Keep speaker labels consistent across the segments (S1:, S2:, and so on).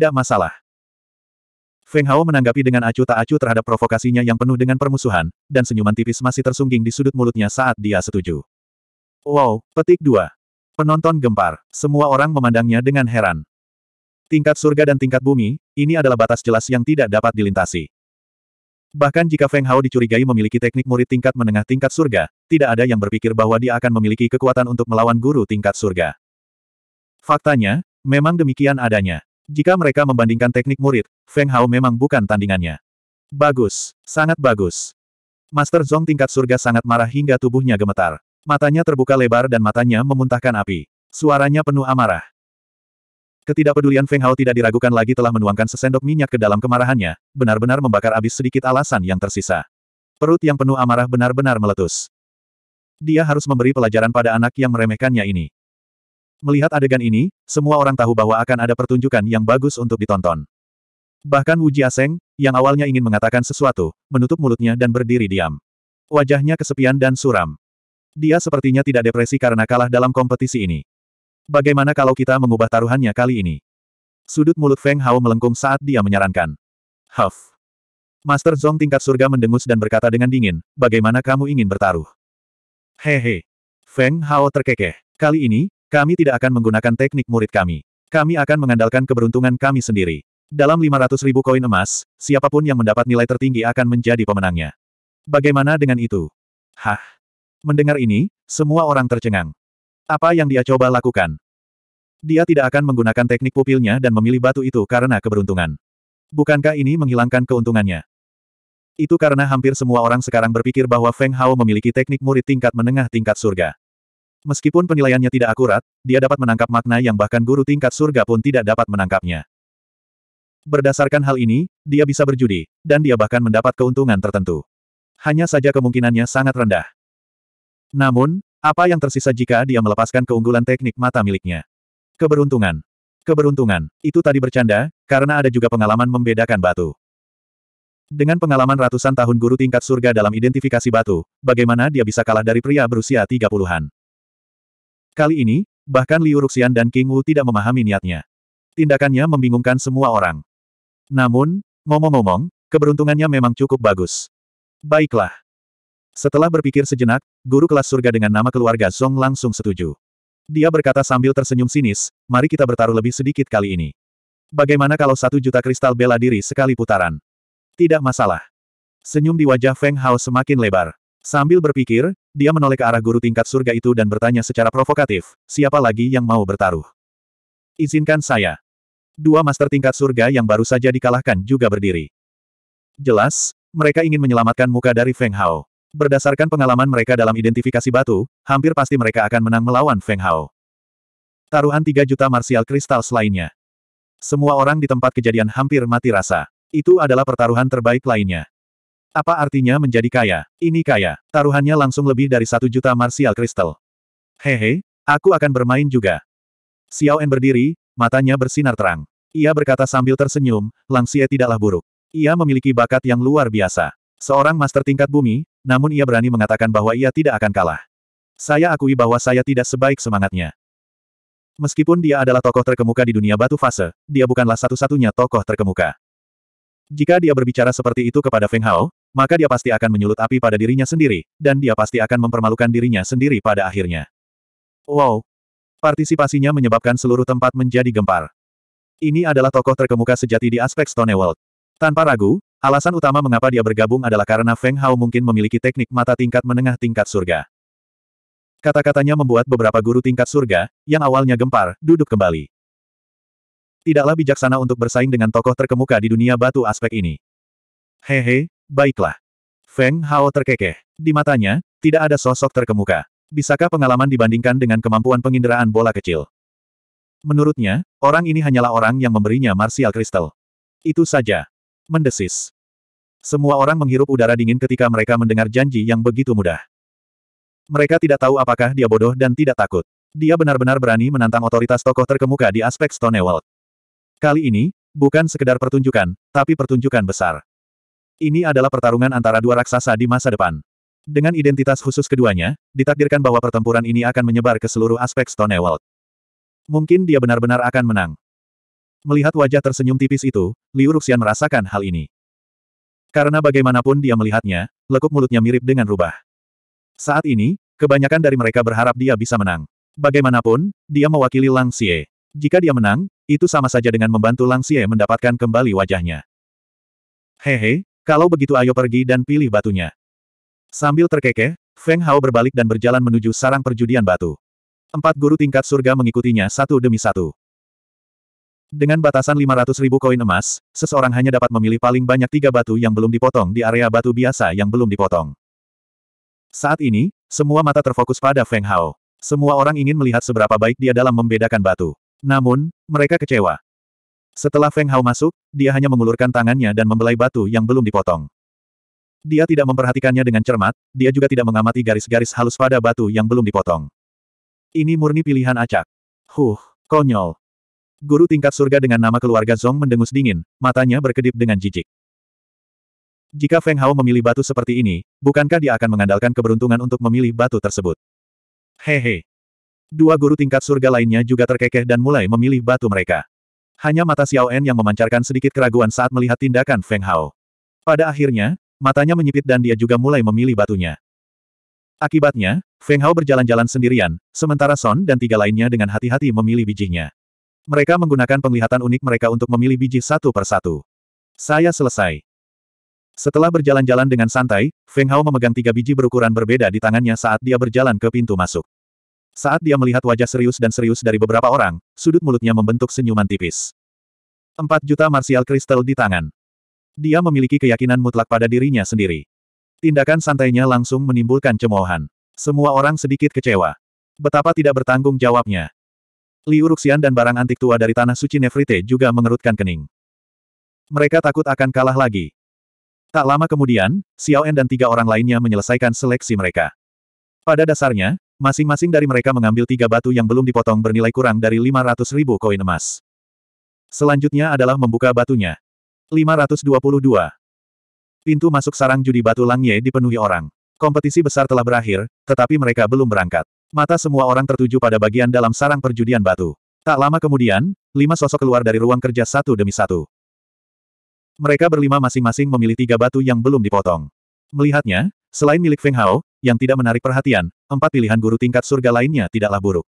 S1: Tidak masalah. Feng Hao menanggapi dengan acuh tak acuh terhadap provokasinya yang penuh dengan permusuhan, dan senyuman tipis masih tersungging di sudut mulutnya saat dia setuju. Wow, petik dua. Penonton gempar, semua orang memandangnya dengan heran. Tingkat surga dan tingkat bumi, ini adalah batas jelas yang tidak dapat dilintasi. Bahkan jika Feng Hao dicurigai memiliki teknik murid tingkat menengah tingkat surga, tidak ada yang berpikir bahwa dia akan memiliki kekuatan untuk melawan guru tingkat surga. Faktanya, memang demikian adanya. Jika mereka membandingkan teknik murid, Feng Hao memang bukan tandingannya. Bagus, sangat bagus. Master Zhong tingkat surga sangat marah hingga tubuhnya gemetar. Matanya terbuka lebar dan matanya memuntahkan api. Suaranya penuh amarah. Ketidakpedulian Feng Hao tidak diragukan lagi telah menuangkan sesendok minyak ke dalam kemarahannya, benar-benar membakar abis sedikit alasan yang tersisa. Perut yang penuh amarah benar-benar meletus. Dia harus memberi pelajaran pada anak yang meremehkannya ini. Melihat adegan ini, semua orang tahu bahwa akan ada pertunjukan yang bagus untuk ditonton. Bahkan Wuji Aseng, yang awalnya ingin mengatakan sesuatu, menutup mulutnya dan berdiri diam. Wajahnya kesepian dan suram. Dia sepertinya tidak depresi karena kalah dalam kompetisi ini. Bagaimana kalau kita mengubah taruhannya kali ini? Sudut mulut Feng Hao melengkung saat dia menyarankan. Huff. Master Zong tingkat surga mendengus dan berkata dengan dingin, bagaimana kamu ingin bertaruh? Hehe. Feng Hao terkekeh. Kali ini, kami tidak akan menggunakan teknik murid kami. Kami akan mengandalkan keberuntungan kami sendiri. Dalam 500 ribu koin emas, siapapun yang mendapat nilai tertinggi akan menjadi pemenangnya. Bagaimana dengan itu? Hah? Mendengar ini, semua orang tercengang. Apa yang dia coba lakukan? Dia tidak akan menggunakan teknik pupilnya dan memilih batu itu karena keberuntungan. Bukankah ini menghilangkan keuntungannya? Itu karena hampir semua orang sekarang berpikir bahwa Feng Hao memiliki teknik murid tingkat menengah tingkat surga. Meskipun penilaiannya tidak akurat, dia dapat menangkap makna yang bahkan guru tingkat surga pun tidak dapat menangkapnya. Berdasarkan hal ini, dia bisa berjudi, dan dia bahkan mendapat keuntungan tertentu. Hanya saja kemungkinannya sangat rendah. Namun, apa yang tersisa jika dia melepaskan keunggulan teknik mata miliknya? Keberuntungan. Keberuntungan, itu tadi bercanda, karena ada juga pengalaman membedakan batu. Dengan pengalaman ratusan tahun guru tingkat surga dalam identifikasi batu, bagaimana dia bisa kalah dari pria berusia 30-an? Kali ini, bahkan Liu Ruxian dan King Wu tidak memahami niatnya. Tindakannya membingungkan semua orang. Namun, ngomong-ngomong, keberuntungannya memang cukup bagus. Baiklah. Setelah berpikir sejenak, guru kelas surga dengan nama keluarga Song langsung setuju. Dia berkata sambil tersenyum sinis, mari kita bertaruh lebih sedikit kali ini. Bagaimana kalau satu juta kristal bela diri sekali putaran? Tidak masalah. Senyum di wajah Feng Hao semakin lebar. Sambil berpikir, dia menoleh ke arah guru tingkat surga itu dan bertanya secara provokatif, siapa lagi yang mau bertaruh? Izinkan saya. Dua master tingkat surga yang baru saja dikalahkan juga berdiri. Jelas, mereka ingin menyelamatkan muka dari Feng Hao. Berdasarkan pengalaman mereka dalam identifikasi batu, hampir pasti mereka akan menang melawan Feng Hao. Taruhan 3 juta martial kristal lainnya. Semua orang di tempat kejadian hampir mati rasa. Itu adalah pertaruhan terbaik lainnya. Apa artinya menjadi kaya? Ini kaya. Taruhannya langsung lebih dari satu juta martial kristal. Hehe, aku akan bermain juga. Xiao En berdiri, matanya bersinar terang. Ia berkata sambil tersenyum, Lang Xie tidaklah buruk. Ia memiliki bakat yang luar biasa. Seorang master tingkat bumi, namun ia berani mengatakan bahwa ia tidak akan kalah. Saya akui bahwa saya tidak sebaik semangatnya. Meskipun dia adalah tokoh terkemuka di dunia batu fase, dia bukanlah satu-satunya tokoh terkemuka. Jika dia berbicara seperti itu kepada Feng Hao, maka dia pasti akan menyulut api pada dirinya sendiri, dan dia pasti akan mempermalukan dirinya sendiri pada akhirnya. Wow! Partisipasinya menyebabkan seluruh tempat menjadi gempar. Ini adalah tokoh terkemuka sejati di aspek Stone World. Tanpa ragu, alasan utama mengapa dia bergabung adalah karena Feng Hao mungkin memiliki teknik mata tingkat menengah tingkat surga. Kata-katanya membuat beberapa guru tingkat surga, yang awalnya gempar, duduk kembali. Tidaklah bijaksana untuk bersaing dengan tokoh terkemuka di dunia batu aspek ini. Hehe, Baiklah. Feng Hao terkekeh. Di matanya, tidak ada sosok terkemuka. Bisakah pengalaman dibandingkan dengan kemampuan penginderaan bola kecil? Menurutnya, orang ini hanyalah orang yang memberinya martial Crystal. Itu saja. Mendesis. Semua orang menghirup udara dingin ketika mereka mendengar janji yang begitu mudah. Mereka tidak tahu apakah dia bodoh dan tidak takut. Dia benar-benar berani menantang otoritas tokoh terkemuka di aspek Stonewall. Kali ini, bukan sekedar pertunjukan, tapi pertunjukan besar. Ini adalah pertarungan antara dua raksasa di masa depan. Dengan identitas khusus keduanya, ditakdirkan bahwa pertempuran ini akan menyebar ke seluruh aspek Stone World. Mungkin dia benar-benar akan menang. Melihat wajah tersenyum tipis itu, Liu Ruxian merasakan hal ini. Karena bagaimanapun dia melihatnya, lekuk mulutnya mirip dengan rubah. Saat ini, kebanyakan dari mereka berharap dia bisa menang. Bagaimanapun, dia mewakili Lang Xie. Jika dia menang, itu sama saja dengan membantu Lang Xie mendapatkan kembali wajahnya. Hehe, kalau begitu ayo pergi dan pilih batunya. Sambil terkekeh, Feng Hao berbalik dan berjalan menuju sarang perjudian batu. Empat guru tingkat surga mengikutinya satu demi satu. Dengan batasan 500 ribu koin emas, seseorang hanya dapat memilih paling banyak tiga batu yang belum dipotong di area batu biasa yang belum dipotong. Saat ini, semua mata terfokus pada Feng Hao. Semua orang ingin melihat seberapa baik dia dalam membedakan batu. Namun, mereka kecewa. Setelah Feng Hao masuk, dia hanya mengulurkan tangannya dan membelai batu yang belum dipotong. Dia tidak memperhatikannya dengan cermat, dia juga tidak mengamati garis-garis halus pada batu yang belum dipotong. Ini murni pilihan acak. Huh, konyol. Guru tingkat surga dengan nama keluarga Zong mendengus dingin, matanya berkedip dengan jijik. Jika Feng Hao memilih batu seperti ini, bukankah dia akan mengandalkan keberuntungan untuk memilih batu tersebut? Hehe. Dua guru tingkat surga lainnya juga terkekeh dan mulai memilih batu mereka. Hanya mata Xiao En yang memancarkan sedikit keraguan saat melihat tindakan Feng Hao. Pada akhirnya, matanya menyipit dan dia juga mulai memilih batunya. Akibatnya, Feng Hao berjalan-jalan sendirian, sementara Son dan tiga lainnya dengan hati-hati memilih bijinya. Mereka menggunakan penglihatan unik mereka untuk memilih biji satu per satu. Saya selesai. Setelah berjalan-jalan dengan santai, Feng Hao memegang tiga biji berukuran berbeda di tangannya saat dia berjalan ke pintu masuk. Saat dia melihat wajah serius dan serius dari beberapa orang, sudut mulutnya membentuk senyuman tipis. Empat juta martial kristal di tangan. Dia memiliki keyakinan mutlak pada dirinya sendiri. Tindakan santainya langsung menimbulkan cemoohan. Semua orang sedikit kecewa. Betapa tidak bertanggung jawabnya. Liu Ruxian dan barang antik tua dari Tanah Suci Nefrite juga mengerutkan kening. Mereka takut akan kalah lagi. Tak lama kemudian, Xiao En dan tiga orang lainnya menyelesaikan seleksi mereka. Pada dasarnya, Masing-masing dari mereka mengambil tiga batu yang belum dipotong bernilai kurang dari 500 ribu koin emas. Selanjutnya adalah membuka batunya. 522. Pintu masuk sarang judi batu Langye dipenuhi orang. Kompetisi besar telah berakhir, tetapi mereka belum berangkat. Mata semua orang tertuju pada bagian dalam sarang perjudian batu. Tak lama kemudian, lima sosok keluar dari ruang kerja satu demi satu. Mereka berlima masing-masing memilih tiga batu yang belum dipotong. Melihatnya, selain milik Feng Hao, yang tidak menarik perhatian, empat pilihan guru tingkat surga lainnya tidaklah buruk.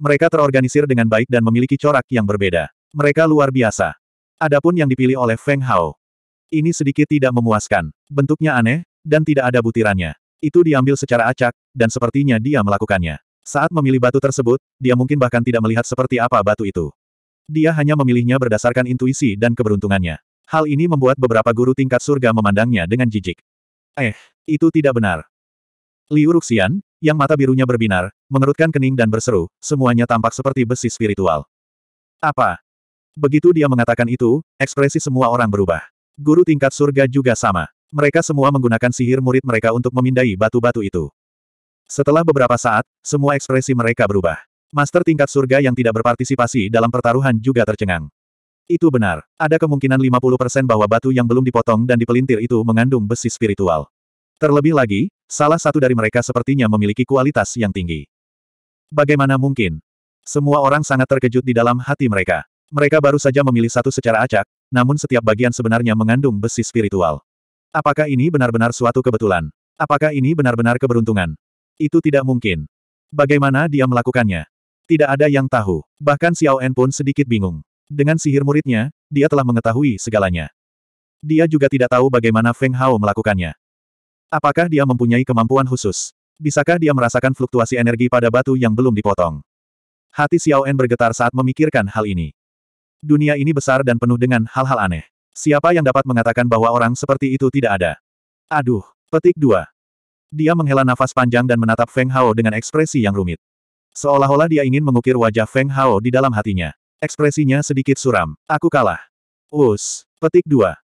S1: Mereka terorganisir dengan baik dan memiliki corak yang berbeda. Mereka luar biasa. Adapun yang dipilih oleh Feng Hao. Ini sedikit tidak memuaskan. Bentuknya aneh, dan tidak ada butirannya. Itu diambil secara acak, dan sepertinya dia melakukannya. Saat memilih batu tersebut, dia mungkin bahkan tidak melihat seperti apa batu itu. Dia hanya memilihnya berdasarkan intuisi dan keberuntungannya. Hal ini membuat beberapa guru tingkat surga memandangnya dengan jijik. Eh, itu tidak benar. Liu Ruxian, yang mata birunya berbinar, mengerutkan kening dan berseru, semuanya tampak seperti besi spiritual. Apa? Begitu dia mengatakan itu, ekspresi semua orang berubah. Guru tingkat surga juga sama. Mereka semua menggunakan sihir murid mereka untuk memindai batu-batu itu. Setelah beberapa saat, semua ekspresi mereka berubah. Master tingkat surga yang tidak berpartisipasi dalam pertaruhan juga tercengang. Itu benar. Ada kemungkinan 50% bahwa batu yang belum dipotong dan dipelintir itu mengandung besi spiritual. Terlebih lagi, Salah satu dari mereka sepertinya memiliki kualitas yang tinggi. Bagaimana mungkin? Semua orang sangat terkejut di dalam hati mereka. Mereka baru saja memilih satu secara acak, namun setiap bagian sebenarnya mengandung besi spiritual. Apakah ini benar-benar suatu kebetulan? Apakah ini benar-benar keberuntungan? Itu tidak mungkin. Bagaimana dia melakukannya? Tidak ada yang tahu. Bahkan Xiao En pun sedikit bingung. Dengan sihir muridnya, dia telah mengetahui segalanya. Dia juga tidak tahu bagaimana Feng Hao melakukannya. Apakah dia mempunyai kemampuan khusus? Bisakah dia merasakan fluktuasi energi pada batu yang belum dipotong? Hati Xiao En bergetar saat memikirkan hal ini. Dunia ini besar dan penuh dengan hal-hal aneh. Siapa yang dapat mengatakan bahwa orang seperti itu tidak ada? Aduh, petik dua. Dia menghela nafas panjang dan menatap Feng Hao dengan ekspresi yang rumit. Seolah-olah dia ingin mengukir wajah Feng Hao di dalam hatinya. Ekspresinya sedikit suram. Aku kalah. Us, petik dua.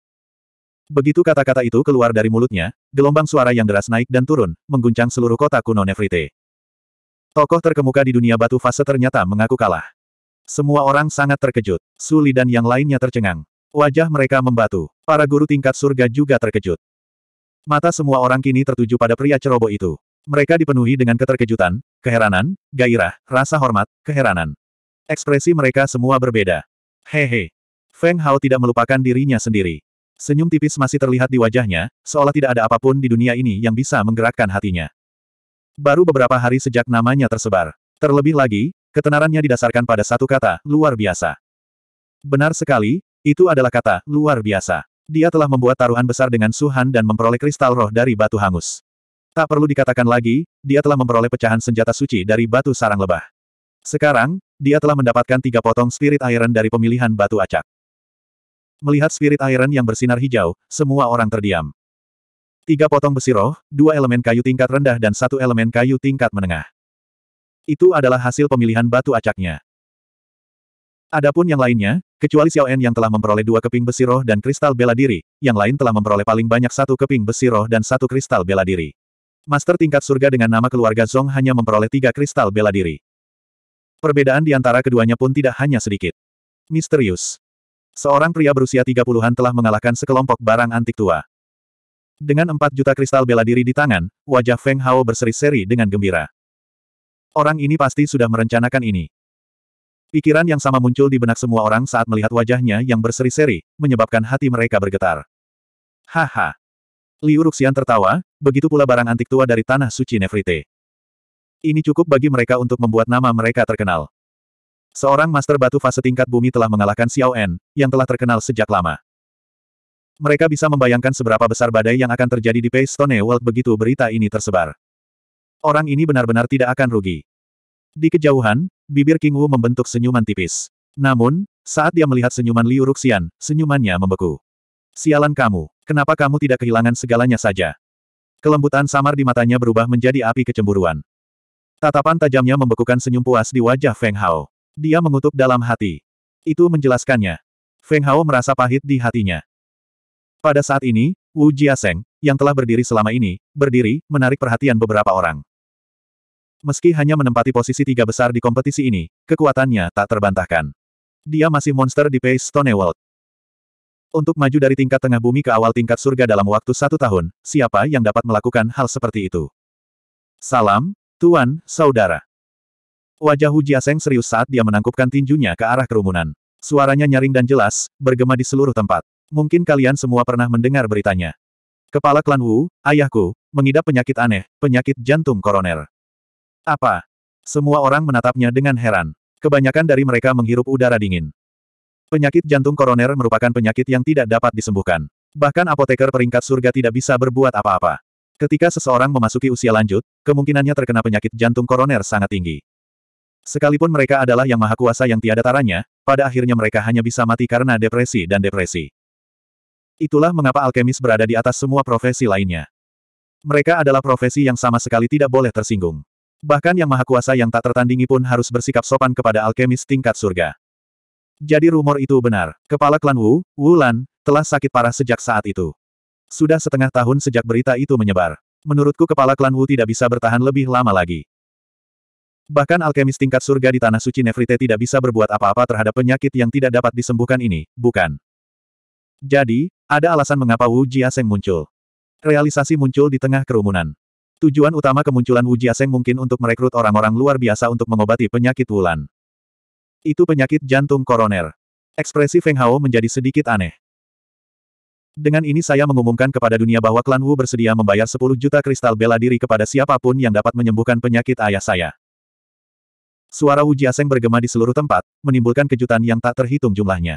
S1: Begitu kata-kata itu keluar dari mulutnya, gelombang suara yang deras naik dan turun, mengguncang seluruh kota kuno Nefrite. Tokoh terkemuka di dunia batu fase ternyata mengaku kalah. Semua orang sangat terkejut. Suli dan yang lainnya tercengang. Wajah mereka membatu. Para guru tingkat surga juga terkejut. Mata semua orang kini tertuju pada pria ceroboh itu. Mereka dipenuhi dengan keterkejutan, keheranan, gairah, rasa hormat, keheranan. Ekspresi mereka semua berbeda. Hehe. Feng Hao tidak melupakan dirinya sendiri. Senyum tipis masih terlihat di wajahnya, seolah tidak ada apapun di dunia ini yang bisa menggerakkan hatinya. Baru beberapa hari sejak namanya tersebar. Terlebih lagi, ketenarannya didasarkan pada satu kata, luar biasa. Benar sekali, itu adalah kata, luar biasa. Dia telah membuat taruhan besar dengan Suhan dan memperoleh kristal roh dari batu hangus. Tak perlu dikatakan lagi, dia telah memperoleh pecahan senjata suci dari batu sarang lebah. Sekarang, dia telah mendapatkan tiga potong spirit iron dari pemilihan batu acak. Melihat spirit iron yang bersinar hijau, semua orang terdiam. Tiga potong besi roh, dua elemen kayu tingkat rendah dan satu elemen kayu tingkat menengah. Itu adalah hasil pemilihan batu acaknya. Adapun yang lainnya, kecuali Xiao En yang telah memperoleh dua keping besi roh dan kristal bela diri, yang lain telah memperoleh paling banyak satu keping besi roh dan satu kristal bela diri. Master tingkat surga dengan nama keluarga Zong hanya memperoleh tiga kristal bela diri. Perbedaan di antara keduanya pun tidak hanya sedikit. Misterius. Seorang pria berusia 30-an telah mengalahkan sekelompok barang antik tua. Dengan 4 juta kristal bela diri di tangan, wajah Feng Hao berseri-seri dengan gembira. Orang ini pasti sudah merencanakan ini. Pikiran yang sama muncul di benak semua orang saat melihat wajahnya yang berseri-seri, menyebabkan hati mereka bergetar. Haha. Liu Ruxian tertawa, begitu pula barang antik tua dari tanah suci Nefrite. Ini cukup bagi mereka untuk membuat nama mereka terkenal. Seorang master batu fase tingkat bumi telah mengalahkan Xiao En, yang telah terkenal sejak lama. Mereka bisa membayangkan seberapa besar badai yang akan terjadi di Stone World begitu berita ini tersebar. Orang ini benar-benar tidak akan rugi. Di kejauhan, bibir King Wu membentuk senyuman tipis. Namun, saat dia melihat senyuman Liu Ruxian, senyumannya membeku. Sialan kamu, kenapa kamu tidak kehilangan segalanya saja? Kelembutan samar di matanya berubah menjadi api kecemburuan. Tatapan tajamnya membekukan senyum puas di wajah Feng Hao. Dia mengutuk dalam hati. Itu menjelaskannya. Feng Hao merasa pahit di hatinya. Pada saat ini, Wu Jia Jiaseng, yang telah berdiri selama ini, berdiri, menarik perhatian beberapa orang. Meski hanya menempati posisi tiga besar di kompetisi ini, kekuatannya tak terbantahkan. Dia masih monster di Pace Stone World. Untuk maju dari tingkat tengah bumi ke awal tingkat surga dalam waktu satu tahun, siapa yang dapat melakukan hal seperti itu? Salam, Tuan, Saudara. Wajah Hu Jiaseng serius saat dia menangkupkan tinjunya ke arah kerumunan. Suaranya nyaring dan jelas, bergema di seluruh tempat. Mungkin kalian semua pernah mendengar beritanya. Kepala klan Wu, ayahku, mengidap penyakit aneh, penyakit jantung koroner. Apa? Semua orang menatapnya dengan heran. Kebanyakan dari mereka menghirup udara dingin. Penyakit jantung koroner merupakan penyakit yang tidak dapat disembuhkan. Bahkan apoteker peringkat surga tidak bisa berbuat apa-apa. Ketika seseorang memasuki usia lanjut, kemungkinannya terkena penyakit jantung koroner sangat tinggi. Sekalipun mereka adalah yang maha kuasa yang tiada taranya, pada akhirnya mereka hanya bisa mati karena depresi dan depresi. Itulah mengapa alkemis berada di atas semua profesi lainnya. Mereka adalah profesi yang sama sekali tidak boleh tersinggung. Bahkan yang maha kuasa yang tak tertandingi pun harus bersikap sopan kepada alkemis tingkat surga. Jadi rumor itu benar. Kepala klan Wu, Wu Lan, telah sakit parah sejak saat itu. Sudah setengah tahun sejak berita itu menyebar. Menurutku kepala klan Wu tidak bisa bertahan lebih lama lagi. Bahkan alkemis tingkat surga di Tanah Suci Nefrite tidak bisa berbuat apa-apa terhadap penyakit yang tidak dapat disembuhkan ini, bukan? Jadi, ada alasan mengapa Wu Jiaseng muncul. Realisasi muncul di tengah kerumunan. Tujuan utama kemunculan Wu Jiaseng mungkin untuk merekrut orang-orang luar biasa untuk mengobati penyakit Wulan. Itu penyakit jantung koroner. Ekspresi Feng Hao menjadi sedikit aneh. Dengan ini saya mengumumkan kepada dunia bahwa klan Wu bersedia membayar 10 juta kristal bela diri kepada siapapun yang dapat menyembuhkan penyakit ayah saya. Suara Wu Jiaseng bergema di seluruh tempat, menimbulkan kejutan yang tak terhitung jumlahnya.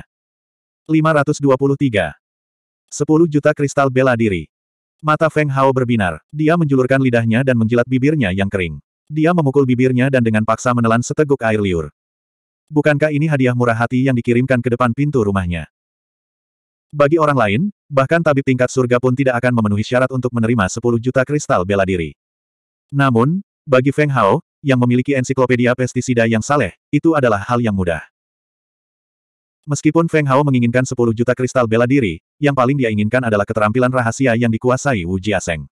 S1: 523. 10 juta kristal bela diri. Mata Feng Hao berbinar. Dia menjulurkan lidahnya dan menjilat bibirnya yang kering. Dia memukul bibirnya dan dengan paksa menelan seteguk air liur. Bukankah ini hadiah murah hati yang dikirimkan ke depan pintu rumahnya? Bagi orang lain, bahkan tabib tingkat surga pun tidak akan memenuhi syarat untuk menerima 10 juta kristal bela diri. Namun, bagi Feng Hao, yang memiliki ensiklopedia pestisida yang saleh, itu adalah hal yang mudah. Meskipun Feng Hao menginginkan 10 juta kristal bela diri, yang paling dia inginkan adalah keterampilan rahasia yang dikuasai Wu Jiaseng.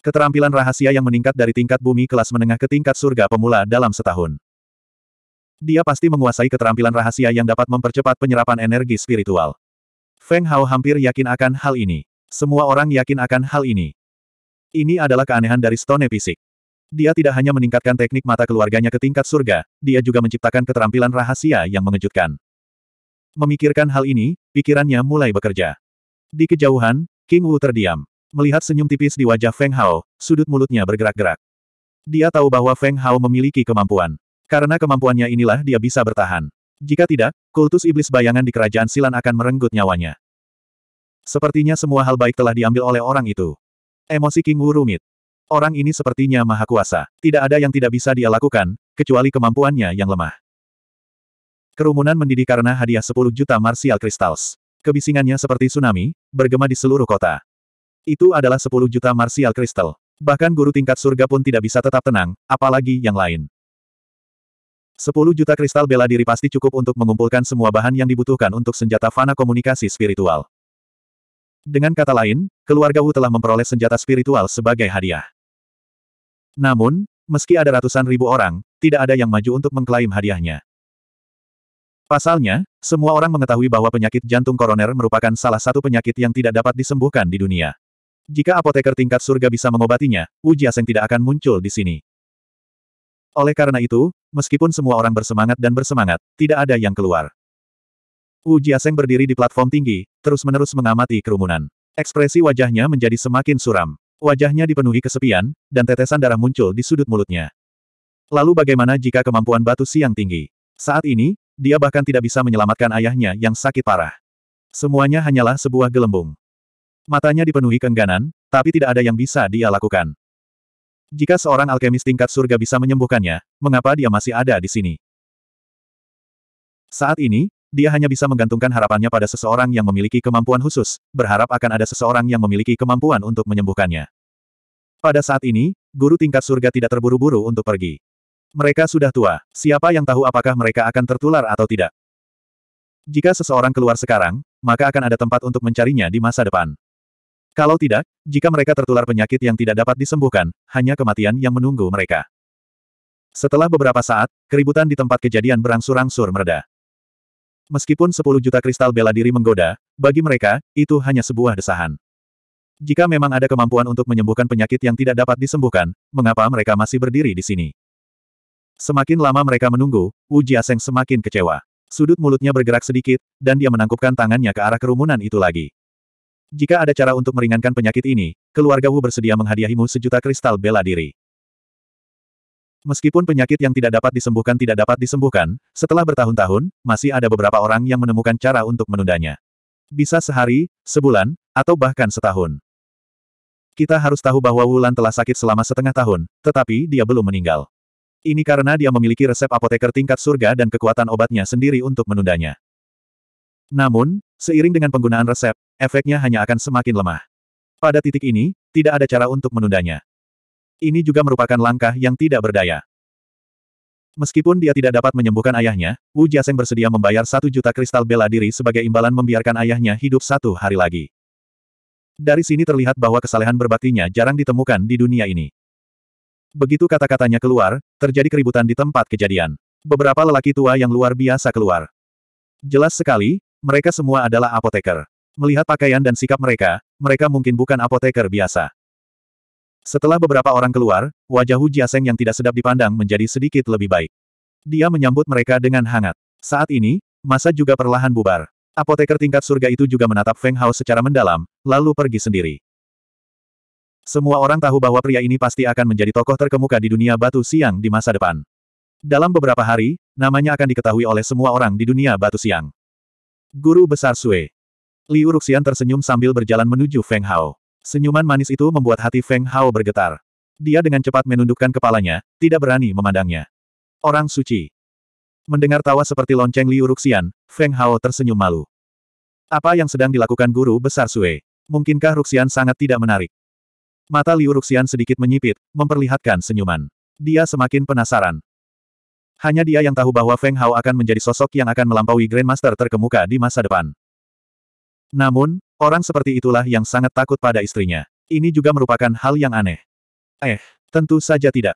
S1: Keterampilan rahasia yang meningkat dari tingkat bumi kelas menengah ke tingkat surga pemula dalam setahun. Dia pasti menguasai keterampilan rahasia yang dapat mempercepat penyerapan energi spiritual. Feng Hao hampir yakin akan hal ini. Semua orang yakin akan hal ini. Ini adalah keanehan dari stone fisik. Dia tidak hanya meningkatkan teknik mata keluarganya ke tingkat surga, dia juga menciptakan keterampilan rahasia yang mengejutkan. Memikirkan hal ini, pikirannya mulai bekerja. Di kejauhan, King Wu terdiam. Melihat senyum tipis di wajah Feng Hao, sudut mulutnya bergerak-gerak. Dia tahu bahwa Feng Hao memiliki kemampuan. Karena kemampuannya inilah dia bisa bertahan. Jika tidak, kultus iblis bayangan di kerajaan silan akan merenggut nyawanya. Sepertinya semua hal baik telah diambil oleh orang itu. Emosi King Wu rumit. Orang ini sepertinya maha kuasa. Tidak ada yang tidak bisa dia lakukan, kecuali kemampuannya yang lemah. Kerumunan mendidih karena hadiah 10 juta martial crystals. Kebisingannya seperti tsunami, bergema di seluruh kota. Itu adalah 10 juta martial crystal. Bahkan guru tingkat surga pun tidak bisa tetap tenang, apalagi yang lain. 10 juta kristal bela diri pasti cukup untuk mengumpulkan semua bahan yang dibutuhkan untuk senjata fana komunikasi spiritual. Dengan kata lain, keluarga Wu telah memperoleh senjata spiritual sebagai hadiah. Namun, meski ada ratusan ribu orang, tidak ada yang maju untuk mengklaim hadiahnya. Pasalnya, semua orang mengetahui bahwa penyakit jantung koroner merupakan salah satu penyakit yang tidak dapat disembuhkan di dunia. Jika apoteker tingkat surga bisa mengobatinya, uji asing tidak akan muncul di sini. Oleh karena itu, meskipun semua orang bersemangat dan bersemangat, tidak ada yang keluar. Uji asing berdiri di platform tinggi, terus-menerus mengamati kerumunan. Ekspresi wajahnya menjadi semakin suram. Wajahnya dipenuhi kesepian, dan tetesan darah muncul di sudut mulutnya. Lalu bagaimana jika kemampuan batu siang tinggi? Saat ini, dia bahkan tidak bisa menyelamatkan ayahnya yang sakit parah. Semuanya hanyalah sebuah gelembung. Matanya dipenuhi keengganan, tapi tidak ada yang bisa dia lakukan. Jika seorang alkemis tingkat surga bisa menyembuhkannya, mengapa dia masih ada di sini? Saat ini, dia hanya bisa menggantungkan harapannya pada seseorang yang memiliki kemampuan khusus, berharap akan ada seseorang yang memiliki kemampuan untuk menyembuhkannya. Pada saat ini, guru tingkat surga tidak terburu-buru untuk pergi. Mereka sudah tua, siapa yang tahu apakah mereka akan tertular atau tidak. Jika seseorang keluar sekarang, maka akan ada tempat untuk mencarinya di masa depan. Kalau tidak, jika mereka tertular penyakit yang tidak dapat disembuhkan, hanya kematian yang menunggu mereka. Setelah beberapa saat, keributan di tempat kejadian berangsur-angsur mereda. Meskipun 10 juta kristal bela diri menggoda, bagi mereka, itu hanya sebuah desahan. Jika memang ada kemampuan untuk menyembuhkan penyakit yang tidak dapat disembuhkan, mengapa mereka masih berdiri di sini? Semakin lama mereka menunggu, Wu Jiaseng semakin kecewa. Sudut mulutnya bergerak sedikit, dan dia menangkupkan tangannya ke arah kerumunan itu lagi. Jika ada cara untuk meringankan penyakit ini, keluarga Wu bersedia menghadiahimu sejuta kristal bela diri. Meskipun penyakit yang tidak dapat disembuhkan tidak dapat disembuhkan, setelah bertahun-tahun, masih ada beberapa orang yang menemukan cara untuk menundanya. Bisa sehari, sebulan, atau bahkan setahun. Kita harus tahu bahwa Wulan telah sakit selama setengah tahun, tetapi dia belum meninggal. Ini karena dia memiliki resep apoteker tingkat surga dan kekuatan obatnya sendiri untuk menundanya. Namun, seiring dengan penggunaan resep, efeknya hanya akan semakin lemah. Pada titik ini, tidak ada cara untuk menundanya. Ini juga merupakan langkah yang tidak berdaya. Meskipun dia tidak dapat menyembuhkan ayahnya, Wu Jiaseng bersedia membayar satu juta kristal bela diri sebagai imbalan membiarkan ayahnya hidup satu hari lagi. Dari sini terlihat bahwa kesalehan berbaktinya jarang ditemukan di dunia ini. Begitu kata-katanya keluar, terjadi keributan di tempat kejadian. Beberapa lelaki tua yang luar biasa keluar. Jelas sekali, mereka semua adalah apoteker. Melihat pakaian dan sikap mereka, mereka mungkin bukan apoteker biasa. Setelah beberapa orang keluar, wajah Hu Jiaseng yang tidak sedap dipandang menjadi sedikit lebih baik. Dia menyambut mereka dengan hangat. Saat ini, masa juga perlahan bubar. Apoteker tingkat surga itu juga menatap Feng Hao secara mendalam, lalu pergi sendiri. Semua orang tahu bahwa pria ini pasti akan menjadi tokoh terkemuka di dunia batu siang di masa depan. Dalam beberapa hari, namanya akan diketahui oleh semua orang di dunia batu siang. Guru Besar Sue. Liu Ruxian tersenyum sambil berjalan menuju Feng Hao. Senyuman manis itu membuat hati Feng Hao bergetar. Dia dengan cepat menundukkan kepalanya, tidak berani memandangnya. Orang suci. Mendengar tawa seperti lonceng Liu Ruxian, Feng Hao tersenyum malu. Apa yang sedang dilakukan guru besar Sue? Mungkinkah Ruxian sangat tidak menarik? Mata Liu Ruxian sedikit menyipit, memperlihatkan senyuman. Dia semakin penasaran. Hanya dia yang tahu bahwa Feng Hao akan menjadi sosok yang akan melampaui Grandmaster terkemuka di masa depan. Namun, Orang seperti itulah yang sangat takut pada istrinya. Ini juga merupakan hal yang aneh. Eh, tentu saja tidak.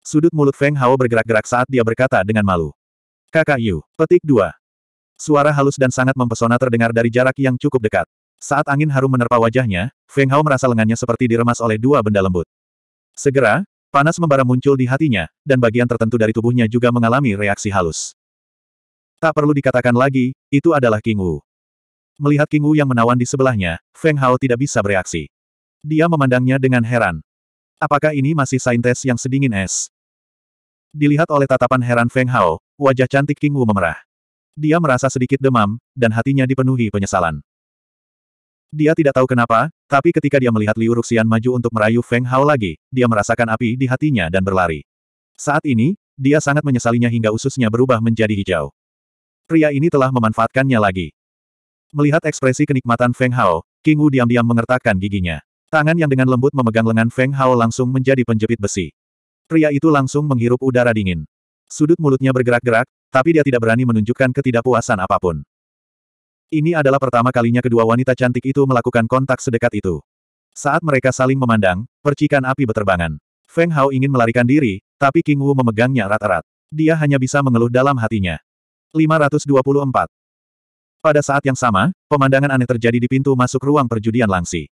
S1: Sudut mulut Feng Hao bergerak-gerak saat dia berkata dengan malu. Kakak Yu, petik dua. Suara halus dan sangat mempesona terdengar dari jarak yang cukup dekat. Saat angin harum menerpa wajahnya, Feng Hao merasa lengannya seperti diremas oleh dua benda lembut. Segera, panas membara muncul di hatinya, dan bagian tertentu dari tubuhnya juga mengalami reaksi halus. Tak perlu dikatakan lagi, itu adalah King Wu. Melihat King Wu yang menawan di sebelahnya, Feng Hao tidak bisa bereaksi. Dia memandangnya dengan heran. Apakah ini masih saintes yang sedingin es? Dilihat oleh tatapan heran Feng Hao, wajah cantik King Wu memerah. Dia merasa sedikit demam, dan hatinya dipenuhi penyesalan. Dia tidak tahu kenapa, tapi ketika dia melihat Liu Ruxian maju untuk merayu Feng Hao lagi, dia merasakan api di hatinya dan berlari. Saat ini, dia sangat menyesalinya hingga ususnya berubah menjadi hijau. Pria ini telah memanfaatkannya lagi. Melihat ekspresi kenikmatan Feng Hao, King Wu diam-diam mengertakkan giginya. Tangan yang dengan lembut memegang lengan Feng Hao langsung menjadi penjepit besi. Pria itu langsung menghirup udara dingin. Sudut mulutnya bergerak-gerak, tapi dia tidak berani menunjukkan ketidakpuasan apapun. Ini adalah pertama kalinya kedua wanita cantik itu melakukan kontak sedekat itu. Saat mereka saling memandang, percikan api beterbangan. Feng Hao ingin melarikan diri, tapi King Wu memegangnya erat-erat. Dia hanya bisa mengeluh dalam hatinya. 524. Pada saat yang sama, pemandangan aneh terjadi di pintu masuk ruang perjudian Langsi.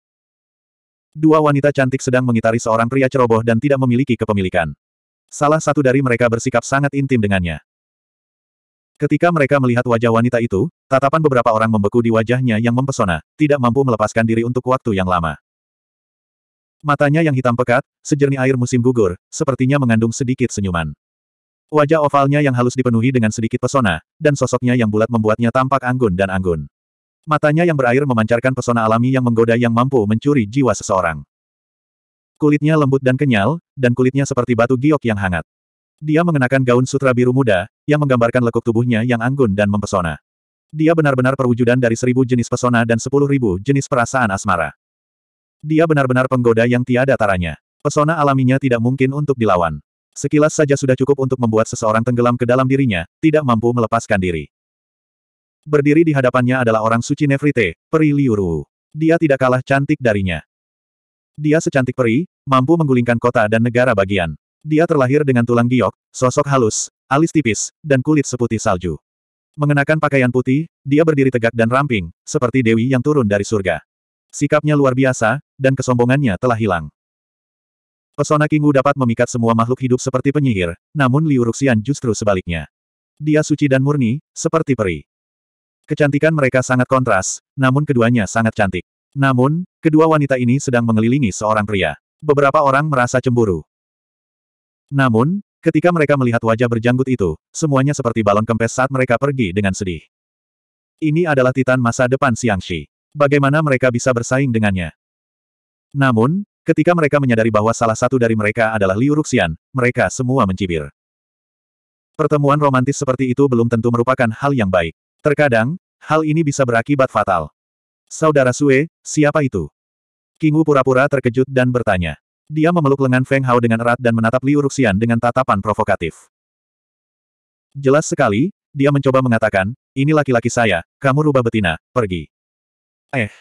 S1: Dua wanita cantik sedang mengitari seorang pria ceroboh dan tidak memiliki kepemilikan. Salah satu dari mereka bersikap sangat intim dengannya. Ketika mereka melihat wajah wanita itu, tatapan beberapa orang membeku di wajahnya yang mempesona, tidak mampu melepaskan diri untuk waktu yang lama. Matanya yang hitam pekat, sejernih air musim gugur, sepertinya mengandung sedikit senyuman. Wajah ovalnya yang halus dipenuhi dengan sedikit pesona, dan sosoknya yang bulat membuatnya tampak anggun dan anggun. Matanya yang berair memancarkan pesona alami yang menggoda yang mampu mencuri jiwa seseorang. Kulitnya lembut dan kenyal, dan kulitnya seperti batu giok yang hangat. Dia mengenakan gaun sutra biru muda, yang menggambarkan lekuk tubuhnya yang anggun dan mempesona. Dia benar-benar perwujudan dari seribu jenis pesona dan sepuluh ribu jenis perasaan asmara. Dia benar-benar penggoda yang tiada taranya. Pesona alaminya tidak mungkin untuk dilawan. Sekilas saja sudah cukup untuk membuat seseorang tenggelam ke dalam dirinya, tidak mampu melepaskan diri. Berdiri di hadapannya adalah orang suci Nefrite, peri Liuru. Dia tidak kalah cantik darinya. Dia secantik peri, mampu menggulingkan kota dan negara bagian. Dia terlahir dengan tulang giok, sosok halus, alis tipis, dan kulit seputih salju. Mengenakan pakaian putih, dia berdiri tegak dan ramping, seperti dewi yang turun dari surga. Sikapnya luar biasa, dan kesombongannya telah hilang. Pesona Kingu dapat memikat semua makhluk hidup seperti penyihir, namun Liu Ruxian justru sebaliknya. Dia suci dan murni, seperti peri. Kecantikan mereka sangat kontras, namun keduanya sangat cantik. Namun, kedua wanita ini sedang mengelilingi seorang pria. Beberapa orang merasa cemburu. Namun, ketika mereka melihat wajah berjanggut itu, semuanya seperti balon kempes saat mereka pergi dengan sedih. Ini adalah Titan masa depan Xiangxi. Bagaimana mereka bisa bersaing dengannya? Namun, Ketika mereka menyadari bahwa salah satu dari mereka adalah Liu Ruxian, mereka semua mencibir. Pertemuan romantis seperti itu belum tentu merupakan hal yang baik. Terkadang, hal ini bisa berakibat fatal. Saudara Sue, siapa itu? Kingu pura-pura terkejut dan bertanya. Dia memeluk lengan Feng Hao dengan erat dan menatap Liu Ruxian dengan tatapan provokatif. Jelas sekali, dia mencoba mengatakan, ini laki-laki saya, kamu rubah betina, pergi. Eh,